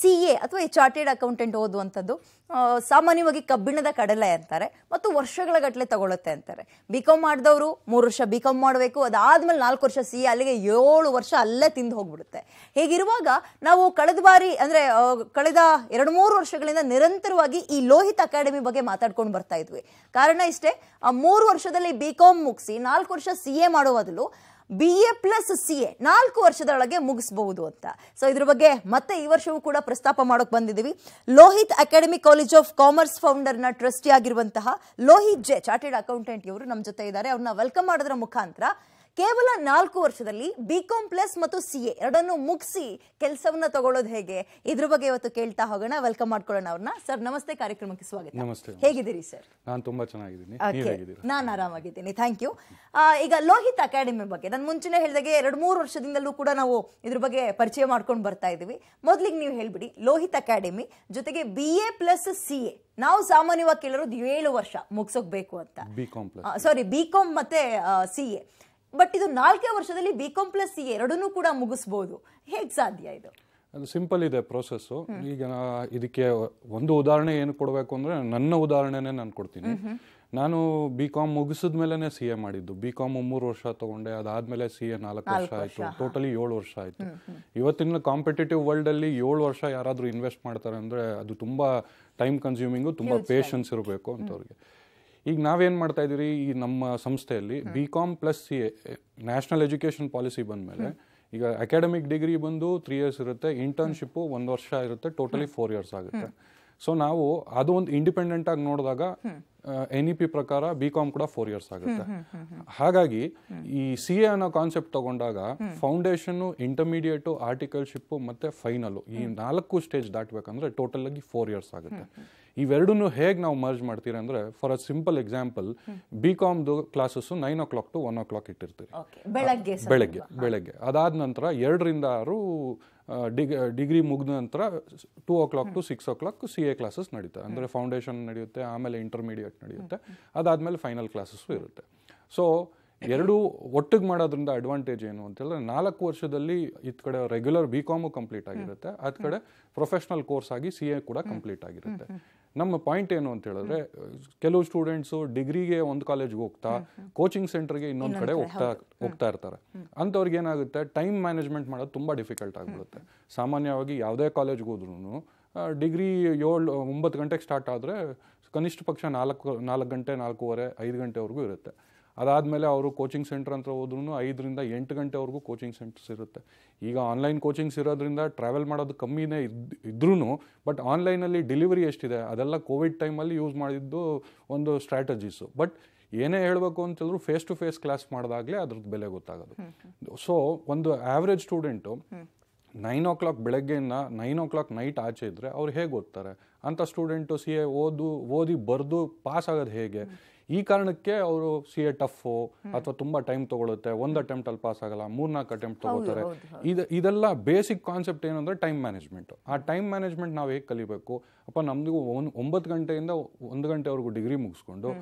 C A ಅಥವಾ ಈ chartered accountant ಓದುವಂಥದ್ದು ಸಾಮಾನ್ಯವಾಗಿ ಕಬ್ಬಿಣದ ಕಡಲೆ ಅಂತಾರೆ ಮತ್ತು ವರ್ಷಗಳ ಗಟ್ಟಲೆ ತಗೊಳ್ಳುತ್ತೆ ಅಂತಾರೆ ಬಿ ಕಾಮ್ ಮಾಡಿದವರು ಮೂರು ವರ್ಷ ಬಿ ಕಾಮ್ ಮಾಡಬೇಕು ಅದಾದಮೇಲೆ ನಾಲ್ಕು ವರ್ಷ ಸಿ ಎ ಅಲ್ಲಿಗೆ ಏಳು ವರ್ಷ ಅಲ್ಲೇ ತಿಂದು ಹೋಗ್ಬಿಡುತ್ತೆ ಹೇಗಿರುವಾಗ ನಾವು ಕಳೆದ ಬಾರಿ ಅಂದರೆ ಕಳೆದ ಎರಡು ಮೂರು ವರ್ಷಗಳಿಂದ ನಿರಂತರವಾಗಿ ಈ ಲೋಹಿತ್ ಅಕಾಡೆಮಿ ಬಗ್ಗೆ ಮಾತಾಡ್ಕೊಂಡು ಬರ್ತಾ ಇದ್ವಿ ಕಾರಣ ಇಷ್ಟೇ ಮೂರು ವರ್ಷದಲ್ಲಿ ಬಿ ಕಾಮ್ ಮುಗಿಸಿ ನಾಲ್ಕು ವರ್ಷ ಸಿ ಎ ಮಾಡೋ ಬದಲು B A plus C A ನಾಲ್ಕು ವರ್ಷದೊಳಗೆ ಮುಗಿಸಬಹುದು ಅಂತ ಸೊ ಇದ್ರ ಬಗ್ಗೆ ಮತ್ತೆ ಈ ವರ್ಷವೂ ಕೂಡ ಪ್ರಸ್ತಾಪ ಮಾಡೋಕೆ ಬಂದಿದ್ದೀವಿ Lohith academy college of commerce founder ನ ಟ್ರಸ್ಟಿ ಆಗಿರುವಂತಹ ಲೋಹಿತ್ ಜೆ ಚಾರ್ಟೆಡ್ ಅಕೌಂಟೆಂಟ್ ಇವರು ನಮ್ಮ ಜೊತೆ ಇದ್ದಾರೆ ಅವ್ರನ್ನ ವೆಲ್ಕಮ್ ಮಾಡೋದ್ರ ಮುಖಾಂತರ ಕೇವಲ ನಾಲ್ಕು ವರ್ಷದಲ್ಲಿ ಬಿ ಕಾಮ್ ಪ್ಲಸ್ ಮತ್ತು ಸಿ ಎರಡನ್ನು ಮುಗಿಸಿ ಕೆಲಸವನ್ನ ತಗೊಳ್ಳೋದು ಹೇಗೆ ಇದ್ರ ಬಗ್ಗೆ ಇವತ್ತು ಕೇಳ್ತಾ ಹೋಗೋಣ ವೆಲ್ಕಮ್ ಮಾಡ್ಕೊಳ್ಳೋಣ ಅವ್ರನ್ನ ಸರ್ ನಮಸ್ತೆ ಕಾರ್ಯಕ್ರಮಕ್ಕೆ ಸ್ವಾಗತ ಹೇಗಿದ್ದೀರಿ ಸರ್ ನಾನು ತುಂಬಾ ಚೆನ್ನಾಗಿದ್ದೀನಿ ನಾನು ಆರಾಮಾಗಿದ್ದೀನಿ ಥ್ಯಾಂಕ್ ಯು ಈಗ ಲೋಹಿತ್ ಅಕಾಡೆಮಿ ಬಗ್ಗೆ ನಾನು ಮುಂಚೆನೇ ಹೇಳಿದಾಗೆ ಎರಡು ಮೂರು ವರ್ಷದಿಂದಲೂ ಕೂಡ ನಾವು ಇದ್ರ ಬಗ್ಗೆ ಪರಿಚಯ ಮಾಡ್ಕೊಂಡು ಬರ್ತಾ ಇದ್ದೀವಿ ಮೊದಲಿಗೆ ನೀವು ಹೇಳ್ಬಿಡಿ ಲೋಹಿತ್ ಅಕಾಡೆಮಿ ಜೊತೆಗೆ B A plus C A ನಾವು ಸಾಮಾನ್ಯವಾಗಿ ಕೇಳರೋದು ಏಳು ವರ್ಷ ಮುಗಿಸೋಕ್ಬೇಕು ಅಂತ ಸಾರಿ ಬಿ ಕಾಮ್ ಮತ್ತೆ ಸಿ ಎ ಬಟ್ ಇದು ನಾಲ್ಕೇ ವರ್ಷದಲ್ಲಿ ಬಿ ಕಾಂ ಪ್ಲಸ್ ಸಿ ಎರಡನ್ನೂ ಕೂಡ ಮುಗಿಸ್ಬೋದು ಹೇಗೆ ಸಾಧ್ಯ ಇದು ಅದು ಸಿಂಪಲ್ ಇದೆ ಪ್ರೊಸೆಸ್ಸು ಈಗ ಇದಕ್ಕೆ ಒಂದು ಉದಾಹರಣೆ ಏನು ಕೊಡಬೇಕು ಅಂದರೆ ನನ್ನ ಉದಾಹರಣೆನೇ ನಾನು ಕೊಡ್ತೀನಿ ನಾನು ಬಿ ಕಾಮ್ ಮುಗಿಸಿದ ಮೇಲೆ ಸಿ ಎ ಮಾಡಿದ್ದು ಬಿ ಕಾಮ್ ಮೂರು ವರ್ಷ ತಗೊಂಡೆ ಅದಾದ್ಮೇಲೆ ಸಿ ಎ ನಾಲ್ಕು ವರ್ಷ ಆಯಿತು ಟೋಟಲಿ ಏಳು ವರ್ಷ ಆಯಿತು ಇವತ್ತಿನ ಕಾಂಪಿಟೇಟಿವ್ ವರ್ಲ್ಡ್ ಅಲ್ಲಿ ಏಳು ವರ್ಷ ಯಾರಾದರೂ ಇನ್ವೆಸ್ಟ್ ಮಾಡ್ತಾರೆ ಅಂದರೆ ಅದು ತುಂಬ ಟೈಮ್ ಕನ್ಸ್ಯೂಮಿಂಗು ತುಂಬ ಪೇಷನ್ಸ್ ಇರಬೇಕು ಅಂತವ್ರಿಗೆ ಈಗ ನಾವೇನು ಮಾಡ್ತಾ ಇದ್ದೀವಿ ಈ ನಮ್ಮ ಸಂಸ್ಥೆಯಲ್ಲಿ B com plus C A national education policy ಬಂದ ಮೇಲೆ ಈಗ ಅಕಾಡೆಮಿಕ್ ಡಿಗ್ರಿ ಬಂದು ತ್ರೀ ಇಯರ್ಸ್ ಇರುತ್ತೆ ಇಂಟರ್ನ್ಶಿಪ್ಪು ಒಂದು ವರ್ಷ ಇರುತ್ತೆ ಟೋಟಲಿ ಫೋರ್ ಇಯರ್ಸ್ ಆಗುತ್ತೆ ಸೊ ನಾವು ಅದು ಒಂದು e ಇಂಡಿಪೆಂಡೆಂಟ್ ಆಗಿ ನೋಡಿದಾಗ ಎನ್ ಇ ಪಿ ಪ್ರಕಾರ ಬಿ ಕಾಮ್ ಕೂಡ ಫೋರ್ ಇಯರ್ಸ್ ಆಗುತ್ತೆ ಹಾಗಾಗಿ ಈ ಸಿ ಎ ಅನ್ನೋ ಕಾನ್ಸೆಪ್ಟ್ ತಗೊಂಡಾಗ ಫೌಂಡೇಶನ್ ಇಂಟರ್ಮೀಡಿಯೇಟು ಆರ್ಟಿಕಲ್ಶಿಪ್ ಮತ್ತೆ ಫೈನಲು ಈ ನಾಲ್ಕು ಸ್ಟೇಜ್ ದಾಟಬೇಕಂದ್ರೆ ಟೋಟಲ್ ಆಗಿ ಫೋರ್ ಇಯರ್ಸ್ ಆಗುತ್ತೆ ಇವೆರಡನ್ನೂ ಹೇಗೆ ನಾವು ಮರ್ಜ್ ಮಾಡ್ತೀರಾ ಅಂದರೆ for a simple example B ಕಾಮ್ದು classes nine o'clock to one o'clock ಇಟ್ಟಿರ್ತೀರಿ ಬೆಳಗ್ಗೆ ಬೆಳಗ್ಗೆ ಬೆಳಗ್ಗೆ ಅದಾದ ನಂತರ ಎರಡರಿಂದ ಆರು ಡಿಗ್ ಡಿಗ್ರಿ ಮುಗಿದ ನಂತರ two o'clock to six o'clock C A classes ನಡೀತದೆ ಅಂದರೆ ಫೌಂಡೇಶನ್ ನಡೆಯುತ್ತೆ ಆಮೇಲೆ ಇಂಟರ್ಮೀಡಿಯೇಟ್ ನಡೆಯುತ್ತೆ ಅದಾದಮೇಲೆ ಫೈನಲ್ ಕ್ಲಾಸಸ್ಸು ಇರುತ್ತೆ ಸೊ ಎರಡೂ ಒಟ್ಟಿಗೆ ಮಾಡೋದ್ರಿಂದ ಅಡ್ವಾಂಟೇಜ್ ಏನು ಹೇಳಿದ್ರೆ ನಾಲ್ಕು ವರ್ಷದಲ್ಲಿ ಇತ್ ಕಡೆ ರೆಗ್ಯುಲರ್ ಬಿ ಕಾಮು ಕಂಪ್ಲೀಟ್ ಆಗಿರುತ್ತೆ ಅದ್ ಕಡೆ ಪ್ರೊಫೆಷ್ನಲ್ ಕೋರ್ಸ್ ಆಗಿ ಸಿ ಎ ಕೂಡ ಕಂಪ್ಲೀಟ್ ಆಗಿರುತ್ತೆ ನಮ್ಮ ಪಾಯಿಂಟ್ ಏನು ಅಂತ ಹೇಳಿದ್ರೆ ಕೆಲವು ಸ್ಟೂಡೆಂಟ್ಸು ಡಿಗ್ರಿಗೆ ಒಂದು ಕಾಲೇಜ್ಗೆ ಹೋಗ್ತಾ ಕೋಚಿಂಗ್ ಸೆಂಟರ್ಗೆ ಇನ್ನೊಂದು ಕಡೆ ಹೋಗ್ತಾ ಹೋಗ್ತಾ ಇರ್ತಾರೆ ಅಂಥವ್ರಿಗೆ ಏನಾಗುತ್ತೆ ಟೈಮ್ ಮ್ಯಾನೇಜ್ಮೆಂಟ್ ಮಾಡೋದು ತುಂಬ ಡಿಫಿಕಲ್ಟ್ ಆಗಿಬಿಡುತ್ತೆ ಸಾಮಾನ್ಯವಾಗಿ ಯಾವುದೇ ಕಾಲೇಜ್ಗೆ ಹೋದ್ರೂ ಡಿಗ್ರಿ ಏಳು ಒಂಬತ್ತು ಗಂಟೆಗೆ ಸ್ಟಾರ್ಟ್ ಆದರೆ ಕನಿಷ್ಠ ಪಕ್ಷ ನಾಲ್ಕು ನಾಲ್ಕು ಗಂಟೆ ನಾಲ್ಕೂವರೆ ಐದು ಗಂಟೆವರೆಗೂ ಇರುತ್ತೆ ಅದಾದಮೇಲೆ ಅವರು ಕೋಚಿಂಗ್ ಸೆಂಟರ್ ಅಂತ ಹೋದ್ರೂ ಐದರಿಂದ ಎಂಟು ಗಂಟೆವರೆಗೂ ಕೋಚಿಂಗ್ ಸೆಂಟರ್ಸ್ ಇರುತ್ತೆ ಈಗ ಆನ್ಲೈನ್ ಕೋಚಿಂಗ್ಸ್ ಇರೋದ್ರಿಂದ ಟ್ರಾವೆಲ್ ಮಾಡೋದು ಕಮ್ಮಿನೇ ಇದ್ದು ಇದ್ರೂ ಬಟ್ ಆನ್ಲೈನಲ್ಲಿ ಡೆಲಿವರಿ ಎಷ್ಟಿದೆ ಅದೆಲ್ಲ ಕೋವಿಡ್ ಟೈಮಲ್ಲಿ ಯೂಸ್ ಮಾಡಿದ್ದು ಒಂದು ಸ್ಟ್ರಾಟಜೀಸು ಬಟ್ ಏನೇ ಹೇಳಬೇಕು ಅಂತಂದ್ರು ಫೇಸ್ ಟು ಫೇಸ್ ಕ್ಲಾಸ್ ಮಾಡಿದಾಗಲೇ ಅದ್ರದ್ದು ಬೆಲೆ ಗೊತ್ತಾಗೋದು ಸೊ ಒಂದು average student nine o'clock ಬೆಳಗ್ಗೆಯಿಂದ ನೈನ್ ಓ ಕ್ಲಾಕ್ ನೈಟ್ ಆಚೆ ಇದ್ದರೆ ಅವ್ರು ಹೇಗೆ ಓದ್ತಾರೆ ಅಂಥ ಸ್ಟೂಡೆಂಟು ಸಿ ಎ ಓದು ಓದಿ ಬರೆದು ಪಾಸ್ ಆಗೋದು ಹೇಗೆ ಈ ಕಾರಣಕ್ಕೆ ಅವರು ಸಿ ಎ ಟಫು ಅಥವಾ ತುಂಬ ಟೈಮ್ ತಗೊಳುತ್ತೆ ಒಂದು ಅಟೆಂಪ್ಟ್ ಅಲ್ಲಿ ಪಾಸ್ ಆಗಲ್ಲ ಮೂರ್ನಾಲ್ಕು ಅಟೆಂಪ್ಟ್ ತಗೋತಾರೆ ಇದು ಇದೆಲ್ಲ ಬೇಸಿಕ್ ಕಾನ್ಸೆಪ್ಟ್ ಏನಂದ್ರೆ ಟೈಮ್ ಮ್ಯಾನೇಜ್ಮೆಂಟ್ ಆ ಟೈಮ್ ಮ್ಯಾನೇಜ್ಮೆಂಟ್ ನಾವು ಹೇಗೆ ಕಲಿಬೇಕು ಅಪ್ಪ ನಮ್ದು ಒಂದು ಒಂಬತ್ತು ಗಂಟೆಯಿಂದ ಒಂದು ಗಂಟೆವರೆಗೂ ಡಿಗ್ರಿ ಮುಗಿಸ್ಕೊಂಡು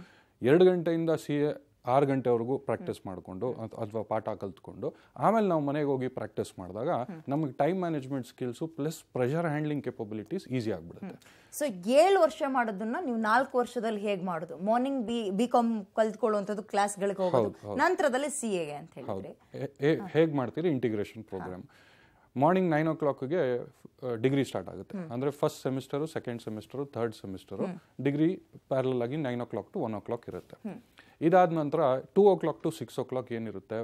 ಎರಡು ಗಂಟೆಯಿಂದ ಸಿ ಎ ಆರು ಗಂಟೆವರೆಗೂ ಪ್ರಾಕ್ಟೀಸ್ ಮಾಡಿಕೊಂಡು ಅಥವಾ ಪಾಠ ಕಲ್ತ್ಕೊಂಡು ಆಮೇಲೆ ನಾವು ಮನೆಗೆ ಹೋಗಿ ಪ್ರಾಕ್ಟೀಸ್ ಮಾಡಿದಾಗ ನಮಗೆ time management skills plus pressure handling capabilities easy ಆಗಿಬಿಡುತ್ತೆ ಸೊ ಏಳು ವರ್ಷ ಮಾಡೋದನ್ನ ನೀವು ನಾಲ್ಕು ವರ್ಷದಲ್ಲಿ ಹೇಗೆ ಮಾಡೋದು ಮಾರ್ನಿಂಗ್ ಬಿ ಬಿ ಕಾಮ್ ಕಲ್ತ್ಕೊಳ್ಳುವಂಥದ್ದು ಕ್ಲಾಸ್ಗಳಿಗೆ ಹೋಗೋದು ನಂತರದಲ್ಲಿ ಸಿ ಎಗೆ ಅಂತ ಹೇಳಿ ಹೇಗೆ ಮಾಡ್ತೀರಿ ಇಂಟಿಗ್ರೇಷನ್ ಪ್ರೋಗ್ರಾಮ್ ಮಾರ್ನಿಂಗ್ ನೈನ್ ಓ ಕ್ಲಾಕ್ಗೆ ಡಿಗ್ರಿ ಸ್ಟಾರ್ಟ್ ಆಗುತ್ತೆ ಅಂದರೆ first semester second semester third semester degree parallel ಆಗಿ nine o'clock to one o'clock ಇರುತ್ತೆ ಇದಾದ ನಂತರ two o'clock to six o'clock ಏನಿರುತ್ತೆ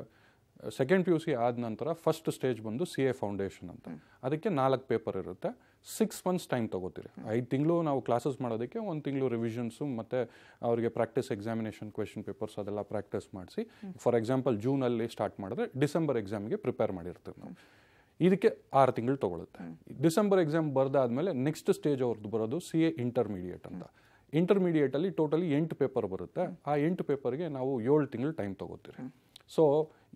ಸೆಕೆಂಡ್ ಪಿ ಯು ಸಿ ಆದ ನಂತರ ಫಸ್ಟ್ ಸ್ಟೇಜ್ ಬಂದು ಸಿ ಎ ಫೌಂಡೇಶನ್ ಅಂತ ಅದಕ್ಕೆ ನಾಲ್ಕು ಪೇಪರ್ ಇರುತ್ತೆ ಸಿಕ್ಸ್ ಮಂತ್ಸ್ ಟೈಮ್ ತೊಗೋತೀರಿ ಐದು ತಿಂಗಳು ನಾವು ಕ್ಲಾಸಸ್ ಮಾಡೋದಕ್ಕೆ ಒಂದು ತಿಂಗಳು ರಿವಿಷನ್ಸು ಮತ್ತು ಅವರಿಗೆ ಪ್ರಾಕ್ಟೀಸ್ ಎಕ್ಸಾಮಿನೇಷನ್ ಕ್ವೆಶನ್ ಪೇಪರ್ಸ್ ಅದೆಲ್ಲ ಪ್ರಾಕ್ಟೀಸ್ ಮಾಡಿಸಿ ಫಾರ್ ಎಕ್ಸಾಂಪಲ್ ಜೂನಲ್ಲಿ ಸ್ಟಾರ್ಟ್ ಮಾಡಿದ್ರೆ ಡಿಸೆಂಬರ್ ಎಕ್ಸಾಮ್ಗೆ ಪ್ರಿಪೇರ್ ಮಾಡಿರ್ತೀವಿ ನಾವು ಇದಕ್ಕೆ ಆರು ತಿಂಗಳು ತೊಗೊಳುತ್ತೆ ಡಿಸೆಂಬರ್ ಎಕ್ಸಾಮ್ ಬರ್ದಾದ್ಮೇಲೆ ನೆಕ್ಸ್ಟ್ ಸ್ಟೇಜ್ ಅವ್ರದ್ದು ಬರೋದು ಸಿ ಎ ಇಂಟರ್ಮೀಡಿಯೇಟ್ ಅಂತ ಇಂಟರ್ಮೀಡಿಯೇಟಲ್ಲಿ ಟೋಟಲಿ ಎಂಟು ಪೇಪರ್ ಬರುತ್ತೆ ಆ ಎಂಟು ಪೇಪರ್ಗೆ ನಾವು ಏಳು ತಿಂಗಳು ಟೈಮ್ ತೊಗೋತೀವಿ ಸೊ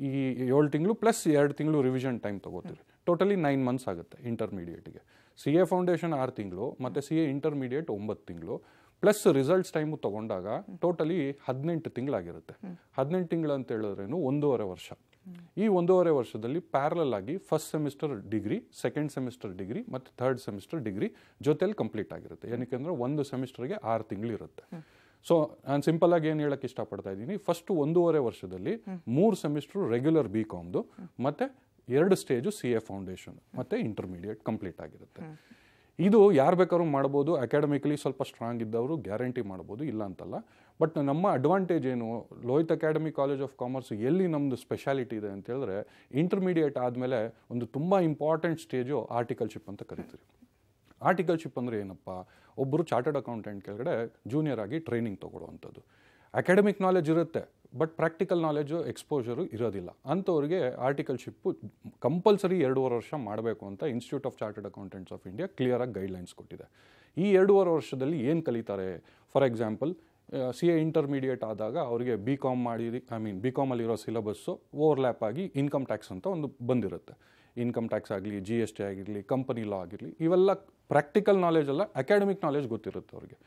ಈ ಏಳು ತಿಂಗಳು ಪ್ಲಸ್ ಎರಡು ತಿಂಗಳು ರಿವಿಷನ್ ಟೈಮ್ ತೊಗೋತೀವಿ ಟೋಟಲಿ ನೈನ್ ಮಂತ್ಸ್ ಆಗುತ್ತೆ ಇಂಟರ್ಮೀಡಿಯೇಟ್ಗೆ ಸಿ ಎ ಫೌಂಡೇಶನ್ ಆರು ತಿಂಗಳು ಮತ್ತು ಸಿ ಎ ಇಂಟರ್ಮೀಡಿಯೇಟ್ ಒಂಬತ್ತು ತಿಂಗಳು ಪ್ಲಸ್ ರಿಸಲ್ಟ್ಸ್ ಟೈಮು ತೊಗೊಂಡಾಗ ಟೋಟಲಿ ಹದಿನೆಂಟು ತಿಂಗಳಾಗಿರುತ್ತೆ ಹದಿನೆಂಟು ತಿಂಗಳು ಅಂತ ಹೇಳಿದ್ರೇನು ಒಂದೂವರೆ ವರ್ಷ ಈ ಒಂದೂವರೆ ವರ್ಷದಲ್ಲಿ ಪ್ಯಾರಲಲ್ ಆಗಿ first semester degree second semester degree ಮತ್ತು ಥರ್ಡ್ ಸೆಮಿಸ್ಟರ್ ಡಿಗ್ರಿ ಜೊತೆಲಿ ಕಂಪ್ಲೀಟ್ ಆಗಿರುತ್ತೆ ಏನಕ್ಕೆ ಅಂದರೆ ಒಂದು ಸೆಮಿಸ್ಟರ್ಗೆ ಆರು ಇರುತ್ತೆ ಸೊ ನಾನು ಸಿಂಪಲ್ ಆಗಿ ಏನು ಹೇಳಕ್ಕೆ ಇಷ್ಟಪಡ್ತಾ ಇದ್ದೀನಿ ಫಸ್ಟ್ ಒಂದೂವರೆ ವರ್ಷದಲ್ಲಿ ಮೂರು ಸೆಮಿಸ್ಟರ್ ರೆಗ್ಯುಲರ್ ಬಿ ಕಾಮ್ದು ಮತ್ತು ಎರಡು ಸ್ಟೇಜು ಸಿ ಎ ಫೌಂಡೇಶನ್ ಮತ್ತು ಇಂಟರ್ಮೀಡಿಯೇಟ್ ಕಂಪ್ಲೀಟ್ ಆಗಿರುತ್ತೆ ಇದು ಯಾರು ಬೇಕಾದ್ರೂ ಮಾಡ್ಬೋದು ಅಕಾಡೆಮಿಕಲಿ ಸ್ವಲ್ಪ ಸ್ಟ್ರಾಂಗ್ ಇದ್ದವರು ಗ್ಯಾರಂಟಿ ಮಾಡ್ಬೋದು ಇಲ್ಲ ಅಂತಲ್ಲ ಬಟ್ ನಮ್ಮ ಅಡ್ವಾಂಟೇಜ್ ಏನು Lohith academy college of commerce ಎಲ್ಲಿ ನಮ್ಮದು ಸ್ಪೆಷಾಲಿಟಿ ಇದೆ ಅಂತ ಹೇಳಿದ್ರೆ ಇಂಟರ್ಮೀಡಿಯೇಟ್ ಆದಮೇಲೆ ಒಂದು ತುಂಬ ಇಂಪಾರ್ಟೆಂಟ್ ಸ್ಟೇಜು ಆರ್ಟಿಕಲ್ಶಿಪ್ ಅಂತ ಕರಿತೀವಿ ಆರ್ಟಿಕಲ್ಶಿಪ್ ಅಂದರೆ ಏನಪ್ಪ ಒಬ್ಬರು ಚಾರ್ಟರ್ಡ್ ಅಕೌಂಟೆಂಟ್ ಕೆಳಗಡೆ ಜೂನಿಯರ್ ಆಗಿ ಟ್ರೈನಿಂಗ್ ತೊಗೊಳ್ಳೋವಂಥದ್ದು ಅಕಾಡೆಮಿಕ್ ನಾಲೆಜ್ ಇರುತ್ತೆ ಬಟ್ ಪ್ರಾಕ್ಟಿಕಲ್ ನಾಲೆಜು ಎಕ್ಸ್ಪೋಜರು ಇರೋದಿಲ್ಲ ಅಂಥವ್ರಿಗೆ ಆರ್ಟಿಕಲ್ಶಿಪ್ಪು ಕಂಪಲ್ಸರಿ ಎರಡೂವರೆ ವರ್ಷ ಮಾಡಬೇಕು ಅಂತ institute of chartered accountants of India ಕ್ಲಿಯರಾಗಿ ಗೈಡ್ಲೈನ್ಸ್ ಕೊಟ್ಟಿದೆ ಈ ಎರಡೂವರೆ ವರ್ಷದಲ್ಲಿ ಏನು ಕಲಿತಾರೆ for example C A intermediate ಆದಾಗ ಅವರಿಗೆ ಬಿ ಕಾಮ್ ಮಾಡಿ ಐ ಮೀನ್ ಬಿ ಕಾಮಲ್ಲಿರೋ ಸಿಲೆಬಸ್ಸು ಓವರ್ಲ್ಯಾಪ್ ಆಗಿ ಇನ್ಕಮ್ ಟ್ಯಾಕ್ಸ್ ಅಂತ ಒಂದು ಬಂದಿರುತ್ತೆ ಇನ್ಕಮ್ ಟ್ಯಾಕ್ಸ್ ಆಗಲಿ ಜಿ ಎಸ್ ಟಿ ಆಗಿರಲಿ ಕಂಪನಿ ಲಾ ಆಗಿರಲಿ ಇವೆಲ್ಲ ಪ್ರಾಕ್ಟಿಕಲ್ ನಾಲೆಜ್ ಅಲ್ಲ ಅಕಾಡೆಮಿಕ್ ನಾಲೆಜ್ ಗೊತ್ತಿರುತ್ತೆ ಅವ್ರಿಗೆ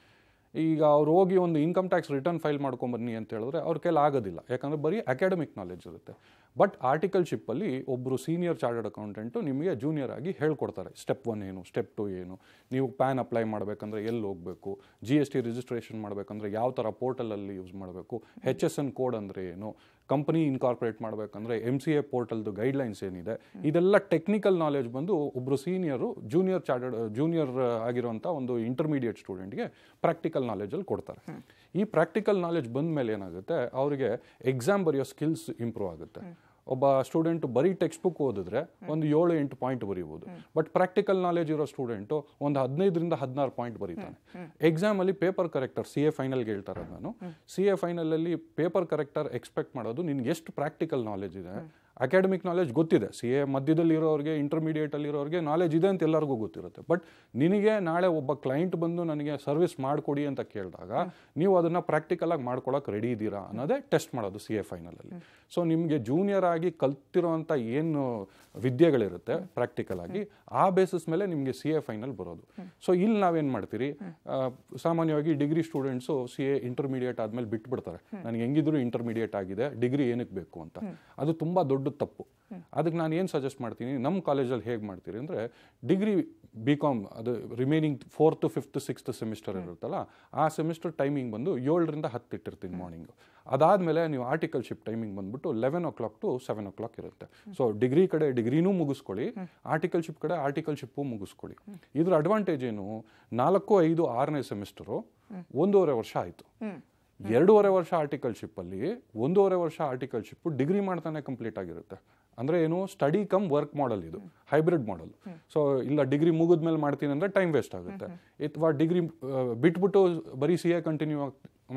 ಈಗ ಅವ್ರು ಹೋಗಿ ಒಂದು ಇನ್ಕಮ್ ಟ್ಯಾಕ್ಸ್ ರಿಟರ್ನ್ ಫೈಲ್ ಮಾಡ್ಕೊಂಬನ್ನಿ ಅಂತ ಹೇಳಿದ್ರೆ ಅವ್ರ ಕೈಲಿ ಆಗೋದಿಲ್ಲ ಯಾಕಂದರೆ ಬರೀ ಅಕಾಡೆಮಿಕ್ ನಾಲೆಜ್ ಇರುತ್ತೆ ಬಟ್ ಶಿಪ್ಪಲ್ಲಿ ಒಬ್ಬರು ಸೀನಿಯರ್ ಚಾರ್ಟರ್ಡ್ ಅಕೌಂಟೆಂಟು ನಿಮಗೆ ಜೂನಿಯರ್ ಆಗಿ ಹೇಳ್ಕೊಡ್ತಾರೆ ಸ್ಟೆಪ್ ಒನ್ ಏನು ಸ್ಟೆಪ್ ಟು ಏನು ನೀವು ಪ್ಯಾನ್ ಅಪ್ಲೈ ಮಾಡಬೇಕಂದ್ರೆ ಎಲ್ಲಿ ಹೋಗಬೇಕು ಜಿ ಎಸ್ ಟಿ ರಿಜಿಸ್ಟ್ರೇಷನ್ ಮಾಡಬೇಕಂದ್ರೆ ಯಾವ ಥರ ಪೋರ್ಟಲಲ್ಲಿ ಯೂಸ್ ಮಾಡಬೇಕು ಹೆಚ್ ಎಸ್ ಎನ್ ಕೋಡ್ ಅಂದರೆ ಏನು ಕಂಪನಿ ಇನ್ಕಾರ್ಪೊರೇಟ್ ಮಾಡಬೇಕಂದ್ರೆ ಎಮ್ ಸಿ ಎ ಪೋರ್ಟಲ್ದು ಗೈಡ್ಲೈನ್ಸ್ ಏನಿದೆ ಇದೆಲ್ಲ ಟೆಕ್ನಿಕಲ್ ನಾಲೆಜ್ ಬಂದು ಒಬ್ಬರು ಸೀನಿಯರು ಜೂನಿಯರ್ ಚಾರ್ಟರ್ಡ್ ಜೂನಿಯರ್ ಆಗಿರುವಂಥ ಒಂದು ಇಂಟರ್ಮೀಡಿಯೇಟ್ ಸ್ಟೂಡೆಂಟ್ಗೆ ಪ್ರಾಕ್ಟಿಕಲ್ ನಾಲೆಜಲ್ಲಿ ಕೊಡ್ತಾರೆ ಈ ಪ್ರಾಕ್ಟಿಕಲ್ ನಾಲೆಜ್ ಬಂದ ಮೇಲೆ ಏನಾಗುತ್ತೆ ಅವರಿಗೆ ಎಕ್ಸಾಮ್ ಬರೆಯೋ ಸ್ಕಿಲ್ಸ್ ಇಂಪ್ರೂವ್ ಆಗುತ್ತೆ ಒಬ್ಬ ಸ್ಟೂಡೆಂಟ್ ಬರೀ ಟೆಕ್ಸ್ಟ್ ಬುಕ್ ಓದಿದ್ರೆ ಒಂದು ಏಳು ಎಂಟು ಪಾಯಿಂಟ್ ಬರೀಬಹುದು ಬಟ್ ಪ್ರಾಕ್ಟಿಕಲ್ ನಾಲೆಜ್ ಇರೋ ಸ್ಟೂಡೆಂಟು ಒಂದು ಹದಿನೈದರಿಂದ ಹದಿನಾರು ಪಾಯಿಂಟ್ ಬರೀತಾನೆ ಅಲ್ಲಿ ಪೇಪರ್ ಕರೆಕ್ಟರ್ ಸಿ ಎ ಫೈನಲ್ಗೆ ಹೇಳ್ತಾರೆ ನಾನು ಸಿ ಎ ಅಲ್ಲಿ ಪೇಪರ್ ಕರೆಕ್ಟರ್ ಎಕ್ಸ್ಪೆಕ್ಟ್ ಮಾಡೋದು ನಿನ್ಗೆ ಎಷ್ಟು ಪ್ರಾಕ್ಟಿಕಲ್ ನಾಲೆಜ್ ಇದೆ ಅಕಾಡೆಮಿಕ್ ನಾಲೆಜ್ ಗೊತ್ತಿದೆ ಸಿ ಎ ಮಧ್ಯದಲ್ಲಿರೋರಿಗೆ ಇಂಟರ್ಮೀಡಿಯೇಟಲ್ಲಿರೋರಿಗೆ ನಾಲೆಜ್ ಇದೆ ಅಂತ ಎಲ್ಲರಿಗೂ ಗೊತ್ತಿರುತ್ತೆ ಬಟ್ ನಿನಗೆ ನಾಳೆ ಒಬ್ಬ ಕ್ಲೈಂಟ್ ಬಂದು ನನಗೆ ಸರ್ವಿಸ್ ಮಾಡಿಕೊಡಿ ಅಂತ ಕೇಳಿದಾಗ ನೀವು ಅದನ್ನು ಪ್ರಾಕ್ಟಿಕಲಾಗಿ ಮಾಡ್ಕೊಳಕ್ಕೆ ರೆಡಿ ಇದ್ದೀರಾ ಅನ್ನೋದೇ ಟೆಸ್ಟ್ ಮಾಡೋದು ಸಿ ಎ ಫೈನಲಲ್ಲಿ ಸೊ ನಿಮಗೆ ಜೂನಿಯರ್ ಆಗಿ ಕಲ್ತಿರೋಂಥ ಏನು ವಿದ್ಯೆಗಳಿರುತ್ತೆ ಪ್ರಾಕ್ಟಿಕಲ್ ಆಗಿ ಆ ಬೇಸಿಸ್ ಮೇಲೆ ನಿಮಗೆ ಸಿ ಎ ಫೈನಲ್ ಬರೋದು ಸೊ ಇಲ್ಲಿ ನಾವೇನು ಮಾಡ್ತೀರಿ ಸಾಮಾನ್ಯವಾಗಿ degree students C A intermediate ಆದಮೇಲೆ ಬಿಟ್ಬಿಡ್ತಾರೆ ನನಗೆ ಹೆಂಗಿದ್ರು ಇಂಟರ್ಮೀಡಿಯೇಟ್ ಆಗಿದೆ ಡಿಗ್ರಿ ಏನಕ್ಕೆ ಬೇಕು ಅಂತ ಅದು ತುಂಬ ದೊಡ್ಡ ದೊಡ್ಡ ತಪ್ಪು ಅದಕ್ಕೆ ನಾನು ಏನು ಸಜೆಸ್ಟ್ ಮಾಡ್ತೀನಿ ನಮ್ಮ ಕಾಲೇಜಲ್ಲಿ ಹೇಗೆ ಮಾಡ್ತೀರಿ ಅಂದರೆ ಡಿಗ್ರಿ ಬಿ ಕಾಮ್ ಅದು remaining fourth fifth sixth semester ಇರುತ್ತಲ್ಲ ಆ ಸೆಮಿಸ್ಟರ್ ಟೈಮಿಂಗ್ ಬಂದು ಏಳರಿಂದ ಹತ್ತು ಇಟ್ಟಿರ್ತೀನಿ ಮಾರ್ನಿಂಗು ಅದಾದಮೇಲೆ ನೀವು ಆರ್ಟಿಕಲ್ಶಿಪ್ ಟೈಮಿಂಗ್ ಬಂದ್ಬಿಟ್ಟು eleven o'clock to seven o'clock ಇರುತ್ತೆ ಸೊ ಡಿಗ್ರಿ ಕಡೆ ಡಿಗ್ರಿನೂ ಮುಗಿಸ್ಕೊಳ್ಳಿ ಆರ್ಟಿಕಲ್ಶಿಪ್ ಕಡೆ ಆರ್ಟಿಕಲ್ಶಿಪ್ಪು ಮುಗಿಸ್ಕೊಳ್ಳಿ ಇದ್ರ ಅಡ್ವಾಂಟೇಜ್ ಏನು ನಾಲ್ಕು ಐದು ಆರನೇ ಸೆಮಿಸ್ಟರು ಒಂದೂವರೆ ವರ್ಷ ಆಯಿತು ಎರಡೂವರೆ ವರ್ಷ ಆರ್ಟಿಕಲ್ಶಿಪ್ಪಲ್ಲಿ ಒಂದೂವರೆ ವರ್ಷ ಆರ್ಟಿಕಲ್ಶಿಪ್ಪು ಡಿಗ್ರಿ ಮಾಡ್ತಾನೆ ಕಂಪ್ಲೀಟ್ ಆಗಿರುತ್ತೆ ಅಂದರೆ ಏನು ಸ್ಟಡಿ ಕಮ್ ವರ್ಕ್ ಮಾಡಲ್ ಇದು ಹೈಬ್ರಿಡ್ ಮಾಡಲ್ ಸೊ ಇಲ್ಲ ಡಿಗ್ರಿ ಮುಗಿದ್ಮೇಲೆ ಮಾಡ್ತೀನಿ ಅಂದರೆ ಟೈಮ್ ವೇಸ್ಟ್ ಆಗುತ್ತೆ ಅಥವಾ ಡಿಗ್ರಿ ಬಿಟ್ಬಿಟ್ಟು ಬರೀ ಸಿ ಎ ಕಂಟಿನ್ಯೂ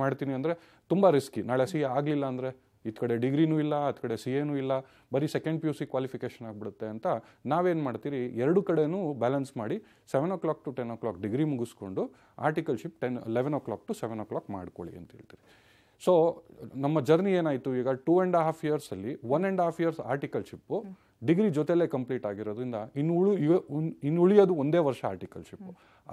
ಮಾಡ್ತೀನಿ ಅಂದರೆ ತುಂಬ ರಿಸ್ಕಿ ನಾಳೆ ಸಿ ಎ ಆಗಲಿಲ್ಲ ಅಂದರೆ ಈ ಕಡೆ ಡಿಗ್ರಿನೂ ಇಲ್ಲ ಅತ್ ಕಡೆ ಸಿ ಎನೂ ಇಲ್ಲ ಬರೀ second P U C qualification ಆಗಿಬಿಡುತ್ತೆ ಅಂತ ನಾವೇನು ಮಾಡ್ತೀರಿ ಎರಡು ಕಡೆನೂ ಬ್ಯಾಲೆನ್ಸ್ ಮಾಡಿ seven o'clock to ten o'clock degree ಮುಗಿಸ್ಕೊಂಡು articleship ten eleven o'clock to seven o'clock ಮಾಡ್ಕೊಳ್ಳಿ ಅಂತ ಹೇಳ್ತೀರಿ ಸೊ ನಮ್ಮ ಜರ್ನಿ ಏನಾಯಿತು ಈಗ ಟೂ ಆ್ಯಂಡ್ ಹಾಫ್ ಇಯರ್ಸಲ್ಲಿ one and half years ship degree ಜೊತೆಲೇ ಕಂಪ್ಲೀಟ್ ಆಗಿರೋದ್ರಿಂದ ಇನ್ನುಳು ಇನ್ನು ಉಳಿಯೋದು ಒಂದೇ ವರ್ಷ ಆರ್ಟಿಕಲ್ಶಿಪ್ಪು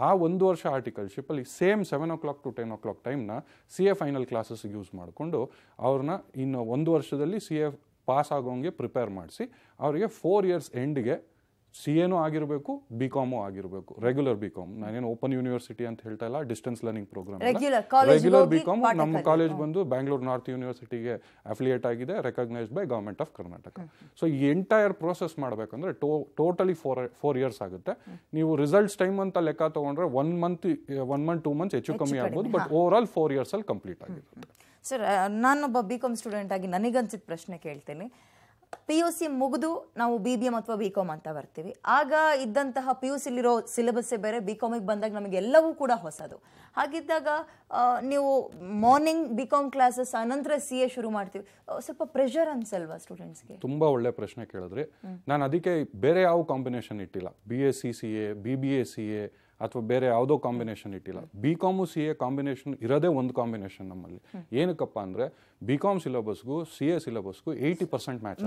ಆ ಒಂದು ವರ್ಷ ಆರ್ಟಿಕಲ್ಶಿಪ್ಪಲ್ಲಿ same seven o'clock to ten o'clock ಟೈಮ್ನ ಸಿ ಎ ಫೈನಲ್ ಕ್ಲಾಸಸ್ಗೆ ಯೂಸ್ ಮಾಡಿಕೊಂಡು ಅವ್ರನ್ನ ಇನ್ನು ಒಂದು ವರ್ಷದಲ್ಲಿ ಸಿ ಎ ಪಾಸ್ ಆಗೋಂಗೆ ಪ್ರಿಪೇರ್ ಮಾಡಿಸಿ ಅವರಿಗೆ ಫೋರ್ ಇಯರ್ಸ್ ಎಂಡ್ಗೆ ಸಿ ಎನೂ ಆಗಿರಬೇಕು ಬಿ ಕಾಮು ಆಗಿರಬೇಕು ರೆಗ್ಯುಲರ್ ಬಿ ಕಾಮ್ ನಾನೇನು ಓಪನ್ ಯೂನಿವರ್ಸಿಟಿ ಅಂತ ಹೇಳ್ತಾ ಇಲ್ಲ distance learning program regular B com ನಮ್ಮ ಕಾಲೇಜ್ ಬಂದು ಬ್ಯಾಂಗ್ಳೂರ್ ನಾರ್ತ್ ಯೂನಿವರ್ಸಿಟಿಗೆ ಅಫಿಲಿಯೇಟ್ ಆಗಿದೆ recognise by government of Karnataka so ಈ ಎಂಟೈರ್ ಪ್ರೋಸೆಸ್ ಮಾಡಬೇಕಂದ್ರೆ ಟೋಟಲಿ ಫೋರ್ ಫೋರ್ ಇಯರ್ಸ್ ಆಗುತ್ತೆ ನೀವು ರಿಸಲ್ಟ್ಸ್ ಟೈಮ್ ಅಂತ ಲೆಕ್ಕ ತಗೊಂಡ್ರೆ one month one month two months ಹೆಚ್ಚು ಕಮ್ಮಿ ಆಗ್ಬೋದು ಬಟ್ ಓವರ್ ಆಲ್ ಫೋರ್ ಅಲ್ಲಿ ಕಂಪ್ಲೀಟ್ ಆಗಿರುತ್ತೆ ಸರ್ ನಾನೊಬ್ಬ ಬಿ ಕಾಮ್ ಸ್ಟೂಡೆಂಟ್ ಆಗಿ ನನಗನ್ಸಿದ ಪ್ರಶ್ನೆ ಕೇಳ್ತೇನೆ ಪಿ ಯು ಸಿ ಮುಗಿದು ನಾವು ಬಿ ಬಿ ಎಮ್ ಅಥವಾ ಬಿ ಕಾಮ್ ಅಂತ ಬರ್ತೀವಿ ಆಗ ಇದ್ದಂತಹ ಪಿ ಯು ಸಿಲಿರೋ ಸಿಲೆಬಸ್ಸೇ ಬೇರೆ ಬಿ ಕಾಮಿಗೆ ಬಂದಾಗ ಎಲ್ಲವೂ ಕೂಡ ಹೊಸದು ಹಾಗಿದ್ದಾಗ ನೀವು ಮಾರ್ನಿಂಗ್ ಬಿ ಕಾಮ್ ಕ್ಲಾಸಸ್ ಅನಂತರ ಸಿ ಎ ಶುರು ಮಾಡ್ತೀವಿ ಸ್ವಲ್ಪ ಪ್ರೆಷರ್ ಅನ್ಸಲ್ವಾ ಸ್ಟೂಡೆಂಟ್ಸ್ಗೆ ತುಂಬ ಒಳ್ಳೆ ಪ್ರಶ್ನೆ ಕೇಳಿದ್ರಿ ನಾನು ಅದಕ್ಕೆ ಬೇರೆ ಯಾವ ಕಾಂಬಿನೇಷನ್ ಇಟ್ಟಿಲ್ಲ B S C C A B B A C A ಅಥವಾ ಬೇರೆ ಯಾವುದೋ ಕಾಂಬಿನೇಷನ್ ಇಟ್ಟಿಲ್ಲ B com C A combination ಇರೋದೇ ಒಂದು ಕಾಂಬಿನೇಷನ್ ನಮ್ಮಲ್ಲಿ ಏನಕ್ಕಪ್ಪ ಅಂದ್ರೆ ಬಿ ಕಾಮ್ ಸಿಲೆಬಸ್ಗೂ ಸಿ ಎ ಸಿಲೆಬಸ್ಗೂ eighty percent match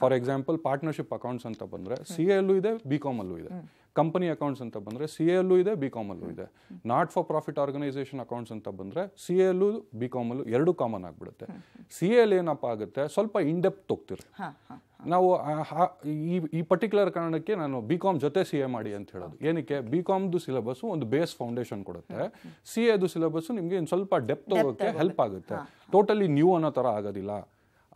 for example partnership accounts ಅಂತ ಬಂದರೆ ಸಿ ಎಲ್ಲೂ ಇದೆ ಬಿ ಕಾಮಲ್ಲೂ ಇದೆ ಕಂಪನಿ ಅಕೌಂಟ್ಸ್ ಅಂತ ಬಂದರೆ ಸಿ ಎಲ್ಲೂ ಇದೆ ಬಿ ಕಾಮಲ್ಲೂ ಇದೆ not for profit organisation accounts ಅಂತ ಬಂದರೆ ಸಿ ಅಲ್ಲೂ ಬಿ ಕಾಮಲ್ಲೂ ಎರಡು ಕಾಮನ್ ಆಗಿಬಿಡುತ್ತೆ ಸಿ ಎಲ್ ಏನಪ್ಪ ಆಗುತ್ತೆ ಸ್ವಲ್ಪ ಇಂಡೆಪ್ ಡೆಪ್ತ್ ನಾವು ಈ ಈ ಪರ್ಟಿಕ್ಯುಲರ್ ಕಾರಣಕ್ಕೆ ನಾನು ಬಿ ಕಾಮ್ ಜೊತೆ ಸಿ ಎ ಮಾಡಿ ಅಂತ ಹೇಳೋದು ಏನಕ್ಕೆ ಬಿ ಕಾಮ್ದು ಸಿಲೆಬಸ್ಸು ಒಂದು ಬೇಸ್ ಫೌಂಡೇಶನ್ ಕೊಡುತ್ತೆ ಸಿ ಎದು ಸಿಲೆಬಸ್ಸು ನಿಮಗೆ ಒಂದು ಸ್ವಲ್ಪ ಡೆಪ್ತ್ ಹೋಗೋಕ್ಕೆ ಹೆಲ್ಪ್ ಆಗುತ್ತೆ ಟೋಟಲಿ ನ್ಯೂ ಅನ್ನೋ ಥರ ಆಗೋದಿಲ್ಲ